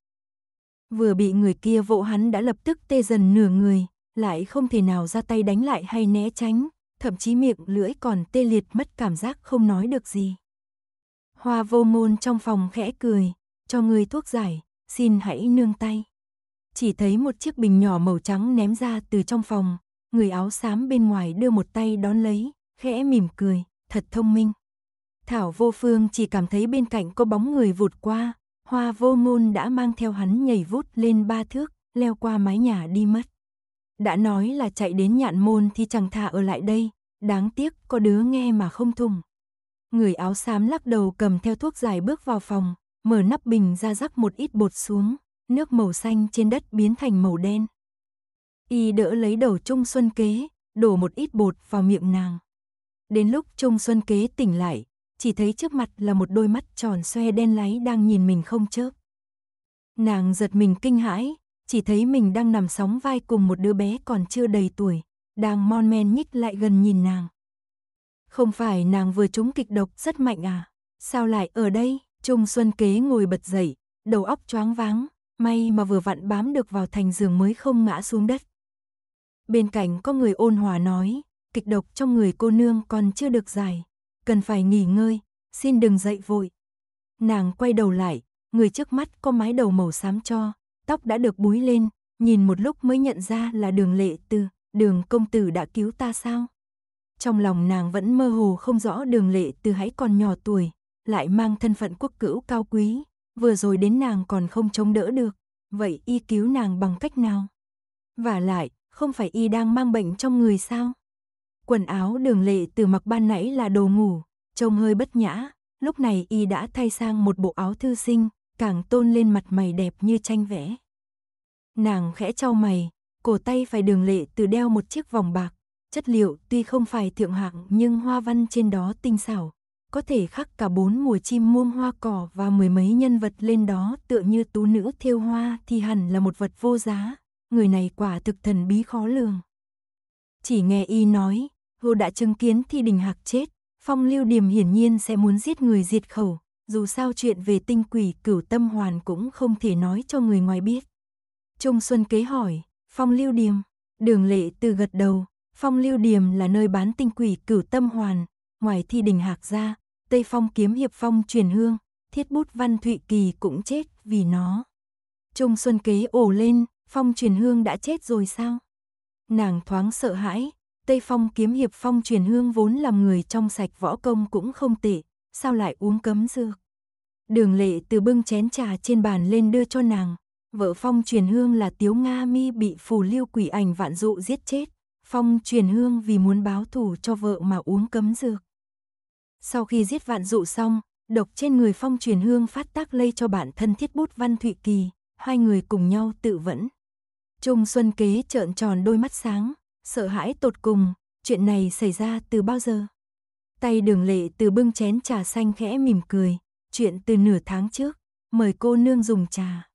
vừa bị người kia vỗ hắn đã lập tức tê dần nửa người, lại không thể nào ra tay đánh lại hay né tránh, thậm chí miệng lưỡi còn tê liệt mất cảm giác không nói được gì. Hoa vô môn trong phòng khẽ cười, cho người thuốc giải, xin hãy nương tay. Chỉ thấy một chiếc bình nhỏ màu trắng ném ra từ trong phòng, người áo xám bên ngoài đưa một tay đón lấy, khẽ mỉm cười, thật thông minh. Thảo vô phương chỉ cảm thấy bên cạnh có bóng người vụt qua, hoa vô ngôn đã mang theo hắn nhảy vút lên ba thước, leo qua mái nhà đi mất. Đã nói là chạy đến nhạn môn thì chẳng thà ở lại đây, đáng tiếc có đứa nghe mà không thùng. Người áo xám lắc đầu cầm theo thuốc dài bước vào phòng, mở nắp bình ra rắc một ít bột xuống, nước màu xanh trên đất biến thành màu đen. Y đỡ lấy đầu Trung Xuân Kế, đổ một ít bột vào miệng nàng. Đến lúc Trung Xuân Kế tỉnh lại, chỉ thấy trước mặt là một đôi mắt tròn xoe đen láy đang nhìn mình không chớp. Nàng giật mình kinh hãi, chỉ thấy mình đang nằm sóng vai cùng một đứa bé còn chưa đầy tuổi, đang mon men nhích lại gần nhìn nàng. Không phải nàng vừa trúng kịch độc rất mạnh à? Sao lại ở đây? Trung Xuân Kế ngồi bật dậy, đầu óc choáng váng, may mà vừa vặn bám được vào thành giường mới không ngã xuống đất. Bên cạnh có người ôn hòa nói, kịch độc trong người cô nương còn chưa được giải, cần phải nghỉ ngơi, xin đừng dậy vội. Nàng quay đầu lại, người trước mắt có mái đầu màu xám cho, tóc đã được búi lên, nhìn một lúc mới nhận ra là đường lệ tư, đường công tử đã cứu ta sao? Trong lòng nàng vẫn mơ hồ không rõ đường lệ tư hãy còn nhỏ tuổi, lại mang thân phận quốc cữu cao quý, vừa rồi đến nàng còn không chống đỡ được, vậy y cứu nàng bằng cách nào? Và lại, không phải y đang mang bệnh trong người sao? Quần áo đường lệ từ mặc ban nãy là đồ ngủ, trông hơi bất nhã, lúc này y đã thay sang một bộ áo thư sinh, càng tôn lên mặt mày đẹp như tranh vẽ. Nàng khẽ trao mày, cổ tay phải đường lệ từ đeo một chiếc vòng bạc, chất liệu tuy không phải thượng hạng nhưng hoa văn trên đó tinh xảo, có thể khắc cả bốn mùa chim muông hoa cỏ và mười mấy nhân vật lên đó tựa như tú nữ thiêu hoa thì hẳn là một vật vô giá, người này quả thực thần bí khó lường. Chỉ nghe y nói, Hồ đã chứng kiến thi đình hạc chết, phong lưu điềm hiển nhiên sẽ muốn giết người diệt khẩu, dù sao chuyện về tinh quỷ cửu tâm hoàn cũng không thể nói cho người ngoài biết. Trung Xuân kế hỏi, phong lưu điềm, đường lệ từ gật đầu, phong lưu điềm là nơi bán tinh quỷ cửu tâm hoàn, ngoài thi đình hạc ra, Tây Phong kiếm hiệp phong truyền hương, thiết bút văn Thụy Kỳ cũng chết vì nó. Trung Xuân kế ổ lên, phong truyền hương đã chết rồi sao? Nàng thoáng sợ hãi, Tây Phong kiếm hiệp Phong truyền hương vốn làm người trong sạch võ công cũng không tệ, sao lại uống cấm dược. Đường lệ từ bưng chén trà trên bàn lên đưa cho nàng. Vợ Phong truyền hương là Tiếu Nga Mi bị phù lưu quỷ ảnh vạn dụ giết chết. Phong truyền hương vì muốn báo thù cho vợ mà uống cấm dược. Sau khi giết vạn dụ xong, độc trên người Phong truyền hương phát tác lây cho bản thân thiết bút Văn Thụy Kỳ. Hai người cùng nhau tự vẫn. Trung Xuân Kế trợn tròn đôi mắt sáng sợ hãi tột cùng, chuyện này xảy ra từ bao giờ? Tay đường lệ từ bưng chén trà xanh khẽ mỉm cười, chuyện từ nửa tháng trước, mời cô nương dùng trà.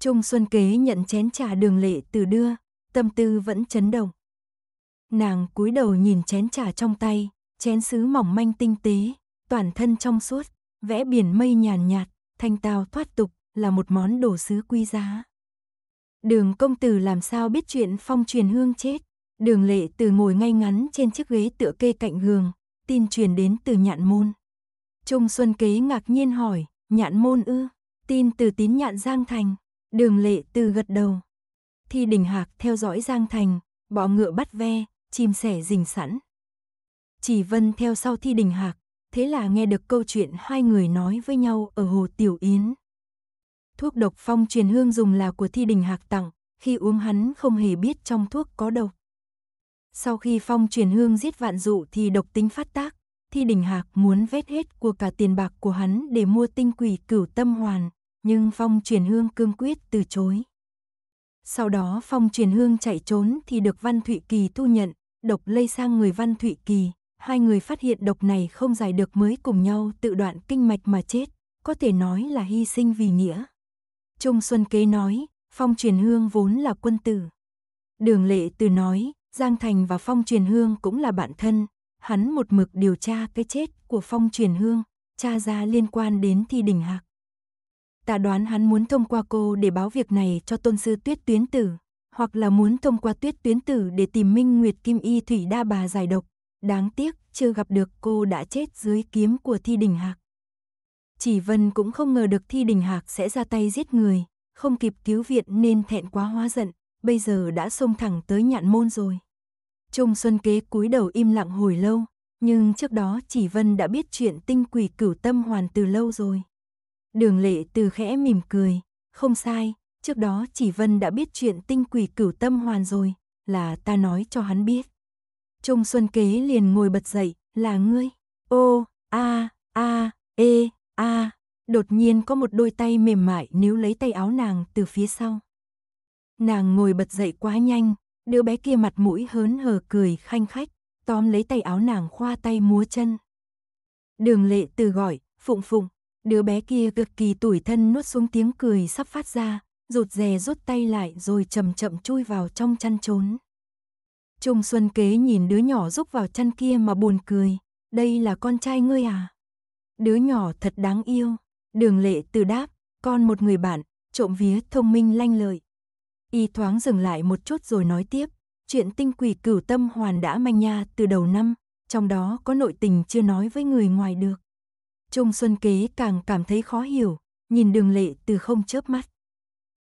Trung Xuân Kế nhận chén trà đường lệ từ đưa, tâm tư vẫn chấn động. Nàng cúi đầu nhìn chén trà trong tay, chén sứ mỏng manh tinh tế, toàn thân trong suốt, vẽ biển mây nhàn nhạt, thanh tao thoát tục, là một món đồ sứ quý giá. Đường công tử làm sao biết chuyện phong truyền hương chết? Đường lệ từ ngồi ngay ngắn trên chiếc ghế tựa kê cạnh gường, tin truyền đến từ nhạn môn. Trung Xuân Kế ngạc nhiên hỏi, nhạn môn ư, tin từ tín nhạn Giang Thành, đường lệ từ gật đầu. Thi đình hạc theo dõi Giang Thành, bỏ ngựa bắt ve, chim sẻ rình sẵn. Chỉ Vân theo sau thi đình hạc, thế là nghe được câu chuyện hai người nói với nhau ở Hồ Tiểu Yến. Thuốc độc phong truyền hương dùng là của thi đình hạc tặng, khi uống hắn không hề biết trong thuốc có độc. Sau khi phong truyền hương giết vạn dụ thì độc tính phát tác, Thi Đình Hạc muốn vét hết của cả tiền bạc của hắn để mua tinh quỷ cửu tâm hoàn, nhưng phong truyền hương cương quyết từ chối. Sau đó phong truyền hương chạy trốn thì được Văn Thụy Kỳ thu nhận, độc lây sang người Văn Thụy Kỳ. Hai người phát hiện độc này không giải được mới cùng nhau tự đoạn kinh mạch mà chết, có thể nói là hy sinh vì nghĩa. Trung Xuân Kế nói, phong truyền hương vốn là quân tử. Đường Lệ Từ nói, Giang Thành và Phong Truyền Hương cũng là bạn thân, hắn một mực điều tra cái chết của Phong Truyền Hương, tra ra liên quan đến Thi Đình Hạc. Ta đoán hắn muốn thông qua cô để báo việc này cho tôn sư Tuyết Tuyến Tử, hoặc là muốn thông qua Tuyết Tuyến Tử để tìm Minh Nguyệt Kim Y Thủy Đa Bà giải độc. Đáng tiếc, chưa gặp được cô đã chết dưới kiếm của Thi Đình Hạc. Chỉ Vân cũng không ngờ được Thi Đình Hạc sẽ ra tay giết người, không kịp cứu viện nên thẹn quá hóa giận, bây giờ đã xông thẳng tới nhạn môn rồi. Trung Xuân Kế cúi đầu im lặng hồi lâu, nhưng trước đó chỉ Vân đã biết chuyện tinh quỷ cửu tâm hoàn từ lâu rồi. Đường lệ từ khẽ mỉm cười, không sai, trước đó chỉ Vân đã biết chuyện tinh quỷ cửu tâm hoàn rồi, là ta nói cho hắn biết. Trung Xuân Kế liền ngồi bật dậy, là ngươi, ô, a, a, e, a, đột nhiên có một đôi tay mềm mại níu lấy tay áo nàng từ phía sau. Nàng ngồi bật dậy quá nhanh, đứa bé kia mặt mũi hớn hở cười khanh khách, tóm lấy tay áo nàng khoa tay múa chân. Đường lệ từ gọi, phụng phụng, đứa bé kia cực kỳ tủi thân nuốt xuống tiếng cười sắp phát ra, rụt rè rút tay lại rồi chậm chậm chui vào trong chăn trốn. Trung Xuân Kế nhìn đứa nhỏ rúc vào chăn kia mà buồn cười, đây là con trai ngươi à? Đứa nhỏ thật đáng yêu, đường lệ từ đáp, con một người bạn, trộm vía thông minh lanh lợi. Y thoáng dừng lại một chút rồi nói tiếp, chuyện tinh quỷ cửu tâm hoàn đã manh nha từ đầu năm, trong đó có nội tình chưa nói với người ngoài được. Trung Xuân Kế càng cảm thấy khó hiểu, nhìn đường lệ từ không chớp mắt.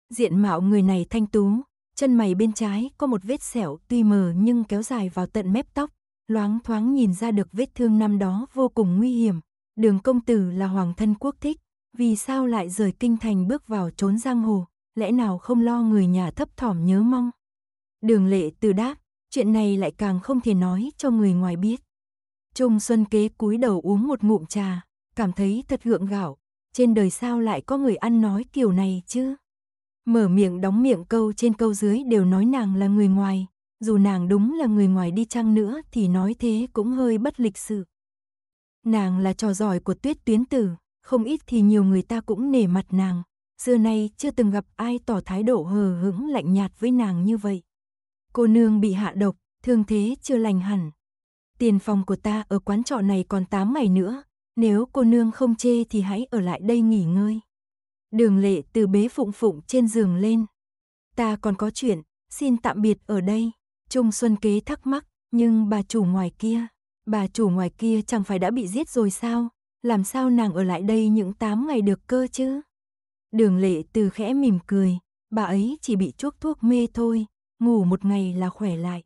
Diện mạo người này thanh tú, chân mày bên trái có một vết sẹo tuy mờ nhưng kéo dài vào tận mép tóc, loáng thoáng nhìn ra được vết thương năm đó vô cùng nguy hiểm. Đường công tử là hoàng thân quốc thích, vì sao lại rời kinh thành bước vào trốn giang hồ, lẽ nào không lo người nhà thấp thỏm nhớ mong. Đường lệ từ đáp, chuyện này lại càng không thể nói cho người ngoài biết. Trung Xuân Kế cúi đầu uống một ngụm trà, cảm thấy thật gượng gạo, trên đời sao lại có người ăn nói kiểu này chứ? Mở miệng đóng miệng câu trên câu dưới đều nói nàng là người ngoài, dù nàng đúng là người ngoài đi chăng nữa thì nói thế cũng hơi bất lịch sự. Nàng là trò giỏi của tuyết tuyến tử, không ít thì nhiều người ta cũng nể mặt nàng, xưa nay chưa từng gặp ai tỏ thái độ hờ hững lạnh nhạt với nàng như vậy. Cô nương bị hạ độc, thương thế chưa lành hẳn. Tiền phòng của ta ở quán trọ này còn 8 ngày nữa, nếu cô nương không chê thì hãy ở lại đây nghỉ ngơi. Đường lệ từ bế phụng phụng trên giường lên. Ta còn có chuyện, xin tạm biệt ở đây. Trung Xuân Kế thắc mắc, nhưng bà chủ ngoài kia, bà chủ ngoài kia chẳng phải đã bị giết rồi sao? Làm sao nàng ở lại đây những 8 ngày được cơ chứ? Đường lệ từ khẽ mỉm cười, bà ấy chỉ bị chuốc thuốc mê thôi, ngủ một ngày là khỏe lại.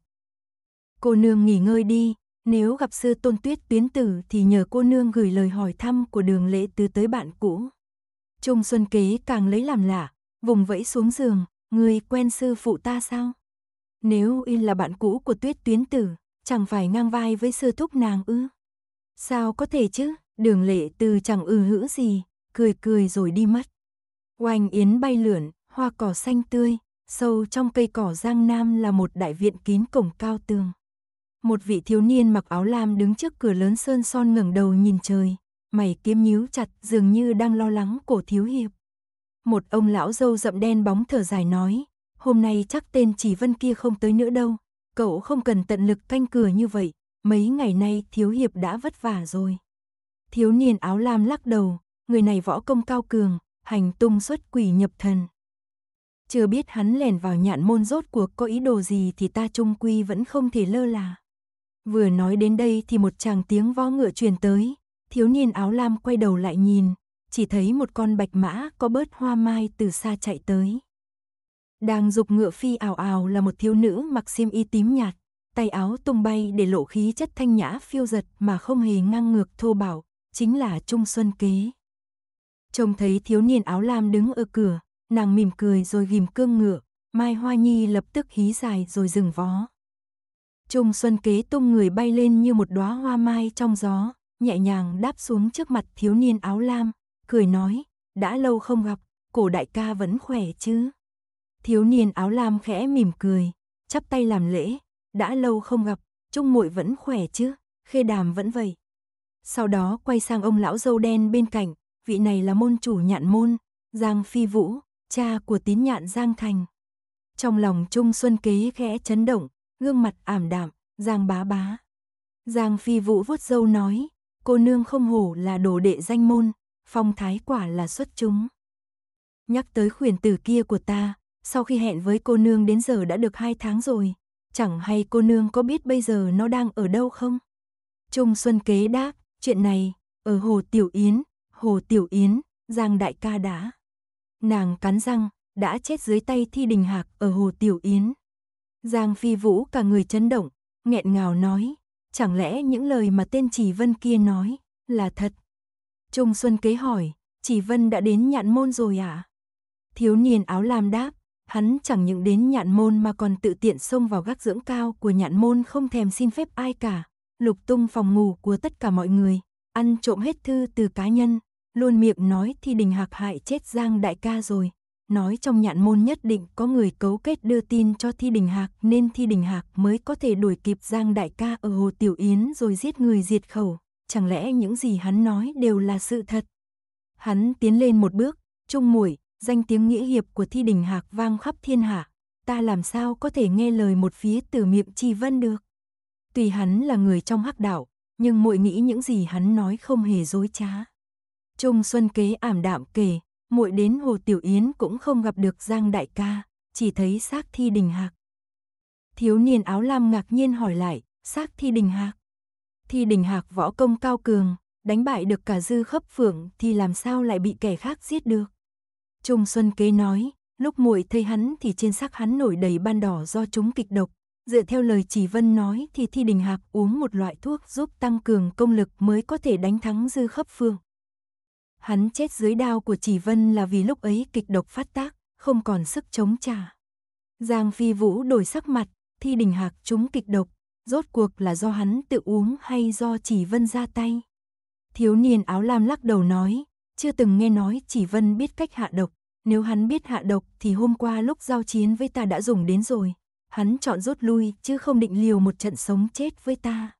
Cô nương nghỉ ngơi đi, nếu gặp sư tôn tuyết tuyến tử thì nhờ cô nương gửi lời hỏi thăm của đường lệ từ tới bạn cũ. Trung Xuân Kế càng lấy làm lạ, vùng vẫy xuống giường, người quen sư phụ ta sao? Nếu y là bạn cũ của tuyết tuyến tử, chẳng phải ngang vai với sư thúc nàng ư? Sao có thể chứ, đường lệ từ chẳng ư ừ hữ gì, cười cười rồi đi mất. Oanh yến bay lượn, hoa cỏ xanh tươi, sâu trong cây cỏ giang nam là một đại viện kín cổng cao tường. Một vị thiếu niên mặc áo lam đứng trước cửa lớn sơn son ngẩng đầu nhìn trời, mày kiếm nhíu chặt dường như đang lo lắng cổ thiếu hiệp. Một ông lão dâu rậm đen bóng thở dài nói, hôm nay chắc tên chỉ vân kia không tới nữa đâu, cậu không cần tận lực canh cửa như vậy, mấy ngày nay thiếu hiệp đã vất vả rồi. Thiếu niên áo lam lắc đầu, người này võ công cao cường, hành tung xuất quỷ nhập thần. Chưa biết hắn lèn vào nhạn môn rốt cuộc có ý đồ gì thì ta trung quy vẫn không thể lơ là. Vừa nói đến đây thì một chàng tiếng vó ngựa truyền tới, thiếu niên áo lam quay đầu lại nhìn, chỉ thấy một con bạch mã có bớt hoa mai từ xa chạy tới. Đang dục ngựa phi ảo ảo là một thiếu nữ mặc xiêm y tím nhạt, tay áo tung bay để lộ khí chất thanh nhã phiêu giật mà không hề ngang ngược thô bạo, chính là Trung Xuân Kế. Trông thấy thiếu niên áo lam đứng ở cửa, nàng mỉm cười rồi ghim cương ngựa, Mai Hoa Nhi lập tức hí dài rồi dừng vó. Trung Xuân kế tung người bay lên như một đóa hoa mai trong gió, nhẹ nhàng đáp xuống trước mặt thiếu niên áo lam, cười nói, đã lâu không gặp, cổ đại ca vẫn khỏe chứ. Thiếu niên áo lam khẽ mỉm cười, chắp tay làm lễ, đã lâu không gặp, Trung muội vẫn khỏe chứ, khê đàm vẫn vậy. Sau đó quay sang ông lão dâu đen bên cạnh, vị này là môn chủ nhạn môn, Giang Phi Vũ, cha của tín nhạn Giang Thành. Trong lòng Trung Xuân Kế khẽ chấn động, gương mặt ảm đạm, Giang bá bá. Giang Phi Vũ vuốt dâu nói, cô nương không hổ là đồ đệ danh môn, phong thái quả là xuất chúng. Nhắc tới khuyển tử kia của ta, sau khi hẹn với cô nương đến giờ đã được hai tháng rồi, chẳng hay cô nương có biết bây giờ nó đang ở đâu không? Trung Xuân Kế đáp, chuyện này, ở Hồ Tiểu Yến, Hồ Tiểu Yến, Giang Đại ca đã. Nàng cắn răng, đã chết dưới tay Thi Đình Hạc ở Hồ Tiểu Yến. Giang Phi Vũ cả người chấn động, nghẹn ngào nói, chẳng lẽ những lời mà tên Chỉ Vân kia nói là thật? Trung Xuân kế hỏi, Chỉ Vân đã đến nhạn môn rồi à? Thiếu niên áo lam đáp, hắn chẳng những đến nhạn môn mà còn tự tiện xông vào gác dưỡng cao của nhạn môn không thèm xin phép ai cả, lục tung phòng ngủ của tất cả mọi người, ăn trộm hết thư từ cá nhân, luôn miệng nói Thi đình hạc hại chết Giang đại ca rồi. Nói trong nhạn môn nhất định có người cấu kết đưa tin cho Thi Đình Hạc nên Thi Đình Hạc mới có thể đuổi kịp Giang Đại ca ở Hồ Tiểu Yến rồi giết người diệt khẩu. Chẳng lẽ những gì hắn nói đều là sự thật? Hắn tiến lên một bước, trung mũi, danh tiếng nghĩa hiệp của Thi Đình Hạc vang khắp thiên hạ. Ta làm sao có thể nghe lời một phía từ miệng Tri Vân được? tuy hắn là người trong hắc đạo, nhưng muội nghĩ những gì hắn nói không hề dối trá. Trung Xuân Kế ảm đạm kể, muội đến Hồ Tiểu Yến cũng không gặp được Giang Đại ca, chỉ thấy xác thi đình hạc. Thiếu niên áo lam ngạc nhiên hỏi lại, xác thi đình hạc. Thi đình hạc võ công cao cường, đánh bại được cả dư khấp phượng thì làm sao lại bị kẻ khác giết được. Trung Xuân Kế nói, lúc muội thấy hắn thì trên xác hắn nổi đầy ban đỏ do chúng kịch độc. Dựa theo lời chỉ vân nói thì thi đình hạc uống một loại thuốc giúp tăng cường công lực mới có thể đánh thắng dư khấp phượng. Hắn chết dưới đao của Chỉ Vân là vì lúc ấy kịch độc phát tác, không còn sức chống trả. Giang Phi Vũ đổi sắc mặt, Thi Đình Hạc trúng kịch độc, rốt cuộc là do hắn tự uống hay do Chỉ Vân ra tay. Thiếu niên áo lam lắc đầu nói, chưa từng nghe nói Chỉ Vân biết cách hạ độc, nếu hắn biết hạ độc thì hôm qua lúc giao chiến với ta đã dùng đến rồi, hắn chọn rút lui chứ không định liều một trận sống chết với ta.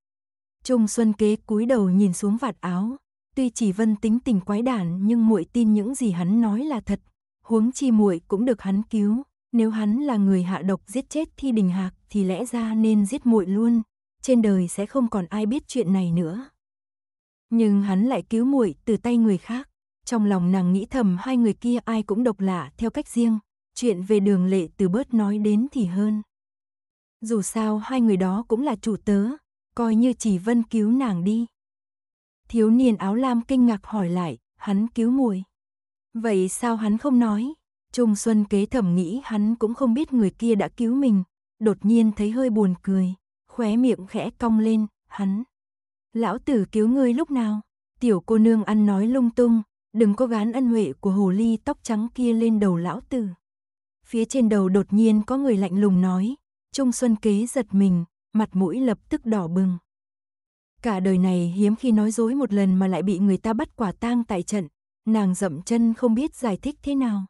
Trung Xuân Kế cúi đầu nhìn xuống vạt áo, Tuy chỉ Vân tính tình quái đản nhưng muội tin những gì hắn nói là thật, huống chi muội cũng được hắn cứu, nếu hắn là người hạ độc giết chết Thi Đình Hạc thì lẽ ra nên giết muội luôn, trên đời sẽ không còn ai biết chuyện này nữa. Nhưng hắn lại cứu muội từ tay người khác, trong lòng nàng nghĩ thầm hai người kia ai cũng độc lạ theo cách riêng, chuyện về đường lệ từ bớt nói đến thì hơn. Dù sao hai người đó cũng là chủ tớ, coi như chỉ Vân cứu nàng đi. Thiếu niên áo lam kinh ngạc hỏi lại, hắn cứu mùi. Vậy sao hắn không nói? Trung Xuân kế thẩm nghĩ hắn cũng không biết người kia đã cứu mình, đột nhiên thấy hơi buồn cười, khóe miệng khẽ cong lên, hắn. Lão tử cứu ngươi lúc nào? Tiểu cô nương ăn nói lung tung, đừng có gán ân huệ của hồ ly tóc trắng kia lên đầu lão tử. Phía trên đầu đột nhiên có người lạnh lùng nói, Trung Xuân kế giật mình, mặt mũi lập tức đỏ bừng. Cả đời này hiếm khi nói dối một lần mà lại bị người ta bắt quả tang tại trận, nàng dậm chân không biết giải thích thế nào.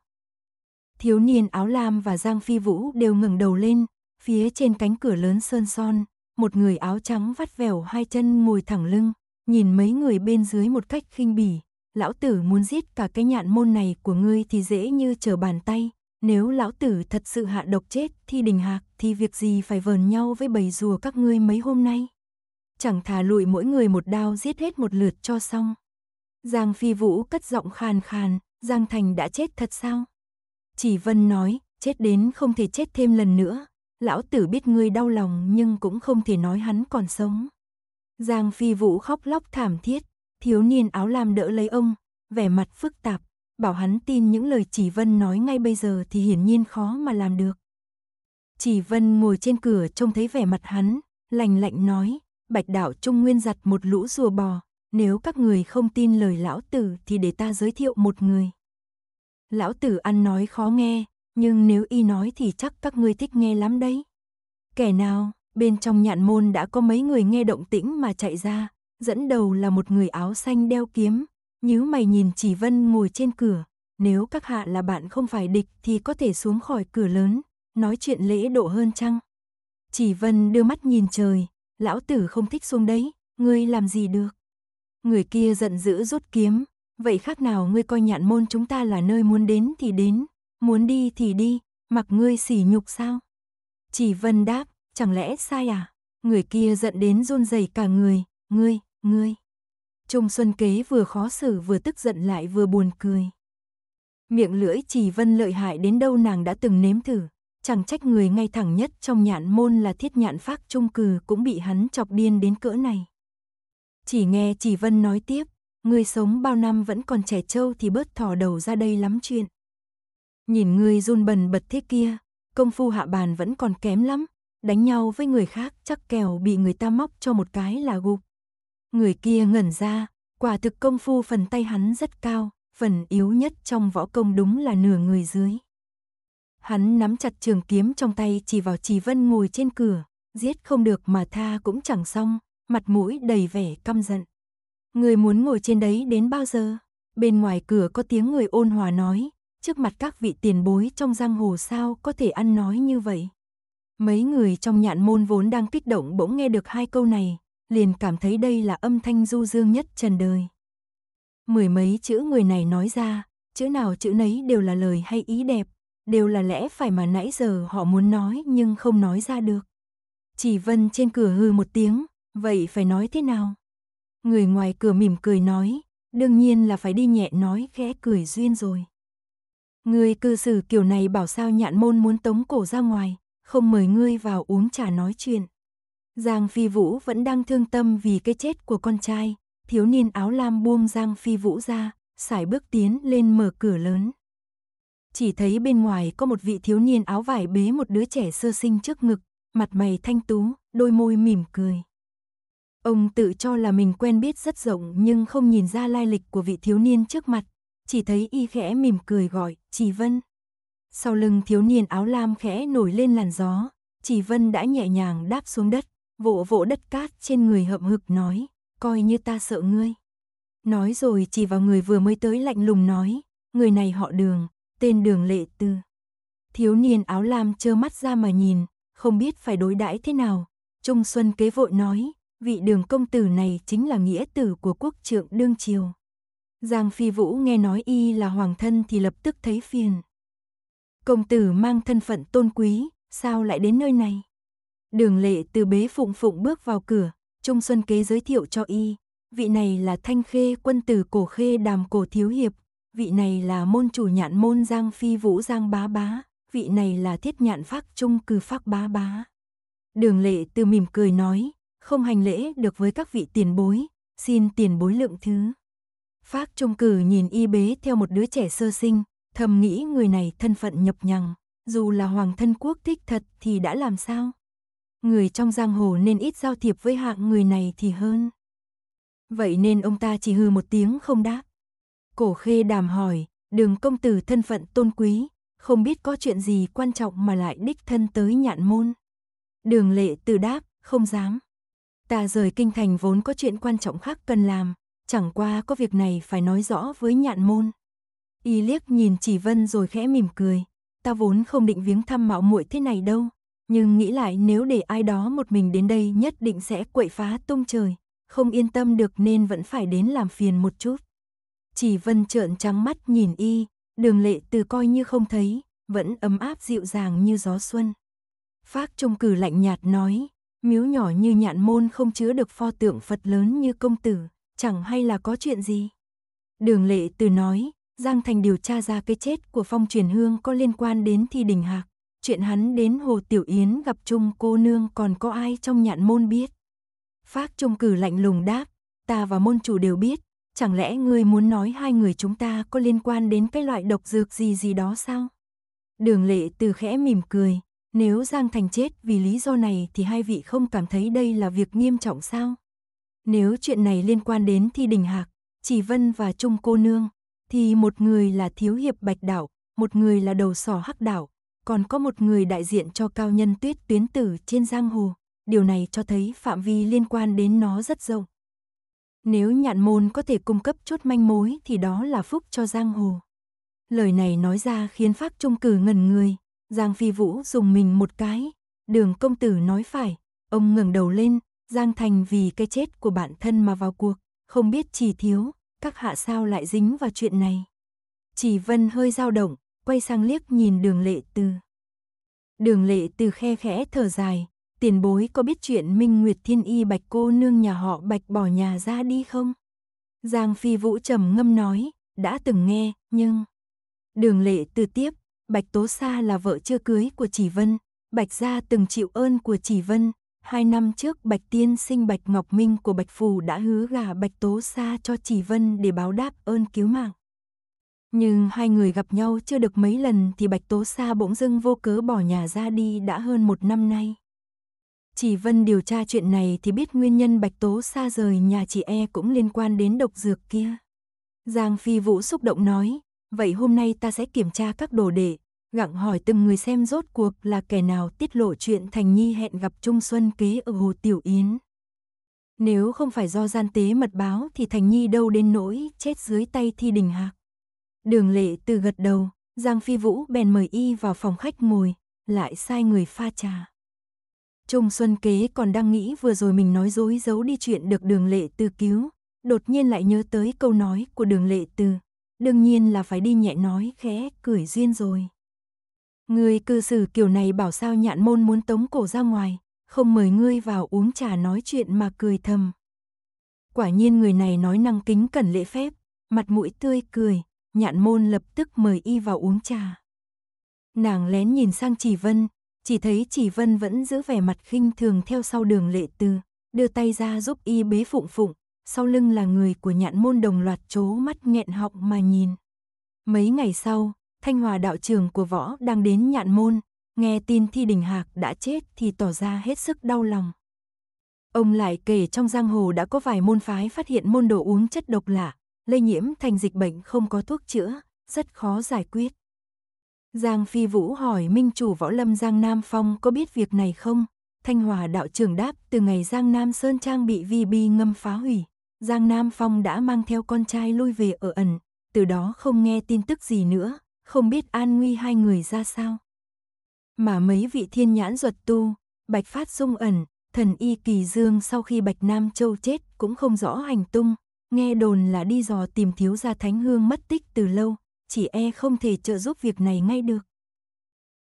Thiếu niên áo lam và Giang Phi Vũ đều ngẩng đầu lên, phía trên cánh cửa lớn sơn son, một người áo trắng vắt vẻo hai chân ngồi thẳng lưng, nhìn mấy người bên dưới một cách khinh bỉ, lão tử muốn giết cả cái nhạn môn này của ngươi thì dễ như trở bàn tay, nếu lão tử thật sự hạ độc chết thì đình hạc thì việc gì phải vờn nhau với bầy rùa các ngươi mấy hôm nay chẳng thà lùi mỗi người một đao giết hết một lượt cho xong. Giang Phi Vũ cất giọng khàn khàn, Giang Thành đã chết thật sao? Chỉ Vân nói, chết đến không thể chết thêm lần nữa, lão tử biết ngươi đau lòng nhưng cũng không thể nói hắn còn sống. Giang Phi Vũ khóc lóc thảm thiết, thiếu niên áo lam đỡ lấy ông, vẻ mặt phức tạp, bảo hắn tin những lời Chỉ Vân nói ngay bây giờ thì hiển nhiên khó mà làm được. Chỉ Vân ngồi trên cửa trông thấy vẻ mặt hắn, lành lạnh nói, Bạch đảo Trung Nguyên giặt một lũ rùa bò, nếu các người không tin lời lão tử thì để ta giới thiệu một người. Lão tử ăn nói khó nghe, nhưng nếu y nói thì chắc các ngươi thích nghe lắm đấy. Kẻ nào, bên trong nhạn môn đã có mấy người nghe động tĩnh mà chạy ra, dẫn đầu là một người áo xanh đeo kiếm, nhíu mày nhìn chỉ vân ngồi trên cửa, nếu các hạ là bạn không phải địch thì có thể xuống khỏi cửa lớn, nói chuyện lễ độ hơn chăng? Chỉ vân đưa mắt nhìn trời, lão tử không thích xuống đấy, ngươi làm gì được. Người kia giận dữ rút kiếm, vậy khác nào ngươi coi nhạn môn chúng ta là nơi muốn đến thì đến, muốn đi thì đi, mặc ngươi xỉ nhục sao? Chỉ vân đáp, chẳng lẽ sai à? Người kia giận đến run rẩy cả người, ngươi, ngươi. Trung Xuân Kế vừa khó xử vừa tức giận lại vừa buồn cười. Miệng lưỡi chỉ vân lợi hại đến đâu nàng đã từng nếm thử chẳng trách người ngay thẳng nhất trong nhạn môn là thiết nhạn phác trung cừ cũng bị hắn chọc điên đến cỡ này. Chỉ nghe chỉ vân nói tiếp, người sống bao năm vẫn còn trẻ trâu thì bớt thò đầu ra đây lắm chuyện. Nhìn người run bần bật thế kia, công phu hạ bàn vẫn còn kém lắm, đánh nhau với người khác chắc kèo bị người ta móc cho một cái là gục. Người kia ngẩn ra, quả thực công phu phần tay hắn rất cao, phần yếu nhất trong võ công đúng là nửa người dưới. Hắn nắm chặt trường kiếm trong tay chỉ vào Trì Vân ngồi trên cửa, giết không được mà tha cũng chẳng xong, mặt mũi đầy vẻ căm giận. Người muốn ngồi trên đấy đến bao giờ? Bên ngoài cửa có tiếng người ôn hòa nói, trước mặt các vị tiền bối trong giang hồ sao có thể ăn nói như vậy. Mấy người trong nhạn môn vốn đang kích động bỗng nghe được hai câu này, liền cảm thấy đây là âm thanh du dương nhất trần đời. Mười mấy chữ người này nói ra, chữ nào chữ nấy đều là lời hay ý đẹp, đều là lẽ phải mà nãy giờ họ muốn nói nhưng không nói ra được. Chỉ Vân trên cửa hư một tiếng, vậy phải nói thế nào? Người ngoài cửa mỉm cười nói, đương nhiên là phải đi nhẹ nói khẽ cười duyên rồi. Người cư xử kiểu này bảo sao nhạn môn muốn tống cổ ra ngoài, không mời ngươi vào uống trà nói chuyện. Giang Phi Vũ vẫn đang thương tâm vì cái chết của con trai, thiếu niên áo lam buông Giang Phi Vũ ra, sải bước tiến lên mở cửa lớn chỉ thấy bên ngoài có một vị thiếu niên áo vải bế một đứa trẻ sơ sinh trước ngực, mặt mày thanh tú, đôi môi mỉm cười. Ông tự cho là mình quen biết rất rộng nhưng không nhìn ra lai lịch của vị thiếu niên trước mặt, chỉ thấy y khẽ mỉm cười gọi, chỉ vân. Sau lưng thiếu niên áo lam khẽ nổi lên làn gió, chỉ vân đã nhẹ nhàng đáp xuống đất, vỗ vỗ đất cát trên người hậm hực nói, coi như ta sợ ngươi. Nói rồi chỉ vào người vừa mới tới lạnh lùng nói, người này họ đường, tên đường lệ tư. Thiếu niên áo lam trơ mắt ra mà nhìn, không biết phải đối đãi thế nào. Trung Xuân kế vội nói, vị đường công tử này chính là nghĩa tử của quốc trượng đương triều. Giang Phi Vũ nghe nói y là hoàng thân thì lập tức thấy phiền. Công tử mang thân phận tôn quý, sao lại đến nơi này? Đường lệ từ bế phụng phụng bước vào cửa, Trung Xuân Kế giới thiệu cho y, vị này là thanh khê quân tử cổ khê đàm cổ thiếu hiệp vị này là môn chủ nhạn môn giang phi vũ giang bá bá, vị này là thiết nhạn phác trung cư phác bá bá. Đường lệ từ mỉm cười nói, không hành lễ được với các vị tiền bối, xin tiền bối lượng thứ. Phác trung cử nhìn y bế theo một đứa trẻ sơ sinh, thầm nghĩ người này thân phận nhập nhằng, dù là hoàng thân quốc thích thật thì đã làm sao? Người trong giang hồ nên ít giao thiệp với hạng người này thì hơn. Vậy nên ông ta chỉ hư một tiếng không đáp. Cổ khê đàm hỏi, đường công tử thân phận tôn quý, không biết có chuyện gì quan trọng mà lại đích thân tới nhạn môn. Đường lệ từ đáp, không dám. Ta rời kinh thành vốn có chuyện quan trọng khác cần làm, chẳng qua có việc này phải nói rõ với nhạn môn. Y liếc nhìn chỉ vân rồi khẽ mỉm cười, ta vốn không định viếng thăm mạo muội thế này đâu, nhưng nghĩ lại nếu để ai đó một mình đến đây nhất định sẽ quậy phá tung trời, không yên tâm được nên vẫn phải đến làm phiền một chút. Chỉ vân trợn trắng mắt nhìn y, đường lệ từ coi như không thấy, vẫn ấm áp dịu dàng như gió xuân. Phác trung cử lạnh nhạt nói, miếu nhỏ như nhạn môn không chứa được pho tượng Phật lớn như công tử, chẳng hay là có chuyện gì. Đường lệ từ nói, Giang Thành điều tra ra cái chết của phong truyền hương có liên quan đến thi đình hạc. Chuyện hắn đến Hồ Tiểu Yến gặp chung cô nương còn có ai trong nhạn môn biết. Phác trung cử lạnh lùng đáp, ta và môn chủ đều biết, Chẳng lẽ ngươi muốn nói hai người chúng ta có liên quan đến cái loại độc dược gì gì đó sao? Đường lệ từ khẽ mỉm cười, nếu Giang Thành chết vì lý do này thì hai vị không cảm thấy đây là việc nghiêm trọng sao? Nếu chuyện này liên quan đến Thi Đình Hạc, Chỉ Vân và Trung Cô Nương, thì một người là Thiếu Hiệp Bạch Đảo, một người là Đầu Sỏ Hắc Đảo, còn có một người đại diện cho cao nhân tuyết tuyến tử trên giang hồ. Điều này cho thấy phạm vi liên quan đến nó rất rộng. Nếu nhạn môn có thể cung cấp chút manh mối thì đó là phúc cho giang hồ. Lời này nói ra khiến phác Trung Cử ngẩn người, Giang Phi Vũ dùng mình một cái, đường công tử nói phải, ông ngẩng đầu lên, Giang Thành vì cái chết của bản thân mà vào cuộc, không biết chỉ thiếu, các hạ sao lại dính vào chuyện này. Chỉ Vân hơi dao động, quay sang liếc nhìn đường lệ từ. Đường lệ từ khe khẽ thở dài, tiền bối có biết chuyện Minh Nguyệt Thiên Y Bạch cô nương nhà họ Bạch bỏ nhà ra đi không? Giang Phi Vũ trầm ngâm nói, đã từng nghe, nhưng... Đường lệ từ tiếp, Bạch Tố Sa là vợ chưa cưới của Chỉ Vân, Bạch Gia từng chịu ơn của Chỉ Vân. Hai năm trước Bạch Tiên sinh Bạch Ngọc Minh của Bạch Phù đã hứa gả Bạch Tố Sa cho Chỉ Vân để báo đáp ơn cứu mạng. Nhưng hai người gặp nhau chưa được mấy lần thì Bạch Tố Sa bỗng dưng vô cớ bỏ nhà ra đi đã hơn một năm nay. Chỉ Vân điều tra chuyện này thì biết nguyên nhân Bạch Tố xa rời nhà chị e cũng liên quan đến độc dược kia. Giang Phi Vũ xúc động nói, vậy hôm nay ta sẽ kiểm tra các đồ đệ, gặng hỏi từng người xem rốt cuộc là kẻ nào tiết lộ chuyện Thành Nhi hẹn gặp Trung Xuân kế ở Hồ Tiểu Yến. Nếu không phải do gian tế mật báo thì Thành Nhi đâu đến nỗi chết dưới tay thi đình hạc. Đường lệ từ gật đầu, Giang Phi Vũ bèn mời y vào phòng khách ngồi, lại sai người pha trà. Trung Xuân Kế còn đang nghĩ vừa rồi mình nói dối giấu đi chuyện được đường lệ tư cứu, đột nhiên lại nhớ tới câu nói của đường lệ tư. Đương nhiên là phải đi nhẹ nói khẽ, cười duyên rồi. Người cư xử kiểu này bảo sao nhạn môn muốn tống cổ ra ngoài, không mời ngươi vào uống trà nói chuyện mà cười thầm. Quả nhiên người này nói năng kính cẩn lễ phép, mặt mũi tươi cười, nhạn môn lập tức mời y vào uống trà. Nàng lén nhìn sang chỉ vân, chỉ thấy chỉ vân vẫn giữ vẻ mặt khinh thường theo sau đường lệ tư, đưa tay ra giúp y bế phụng phụng, sau lưng là người của nhạn môn đồng loạt chố mắt nghẹn họng mà nhìn. Mấy ngày sau, thanh hòa đạo trưởng của võ đang đến nhạn môn, nghe tin thi đình hạc đã chết thì tỏ ra hết sức đau lòng. Ông lại kể trong giang hồ đã có vài môn phái phát hiện môn đồ uống chất độc lạ, lây nhiễm thành dịch bệnh không có thuốc chữa, rất khó giải quyết. Giang Phi Vũ hỏi Minh Chủ Võ Lâm Giang Nam Phong có biết việc này không? Thanh Hòa đạo trưởng đáp từ ngày Giang Nam Sơn Trang bị vi bi ngâm phá hủy. Giang Nam Phong đã mang theo con trai lui về ở ẩn, từ đó không nghe tin tức gì nữa, không biết an nguy hai người ra sao. Mà mấy vị thiên nhãn duật tu, Bạch Phát Dung ẩn, thần y Kỳ Dương sau khi Bạch Nam Châu chết cũng không rõ hành tung, nghe đồn là đi dò tìm thiếu gia Thánh Hương mất tích từ lâu, chỉ e không thể trợ giúp việc này ngay được.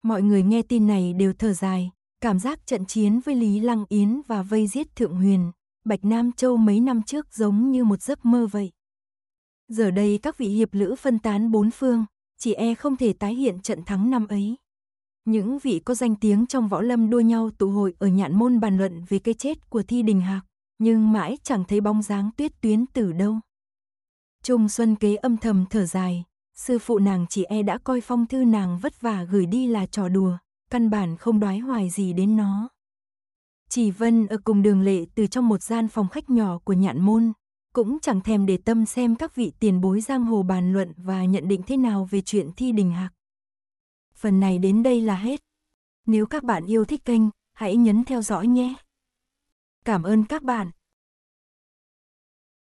Mọi người nghe tin này đều thở dài, cảm giác trận chiến với Lý Lăng Yến và vây giết Thượng Huyền, Bạch Nam Châu mấy năm trước giống như một giấc mơ vậy. Giờ đây các vị hiệp lữ phân tán bốn phương, chỉ e không thể tái hiện trận thắng năm ấy. Những vị có danh tiếng trong võ lâm đua nhau tụ hội ở nhạn môn bàn luận về cái chết của Thi Đình Hạc, nhưng mãi chẳng thấy bóng dáng tuyết tuyến từ đâu. Trung Xuân Kế âm thầm thở dài, sư phụ nàng chỉ e đã coi phong thư nàng vất vả gửi đi là trò đùa, căn bản không đoái hoài gì đến nó. Chỉ Vân ở cùng đường lệ từ trong một gian phòng khách nhỏ của nhạn môn, cũng chẳng thèm để tâm xem các vị tiền bối giang hồ bàn luận và nhận định thế nào về chuyện thi đình hạc. Phần này đến đây là hết. Nếu các bạn yêu thích kênh, hãy nhấn theo dõi nhé. Cảm ơn các bạn.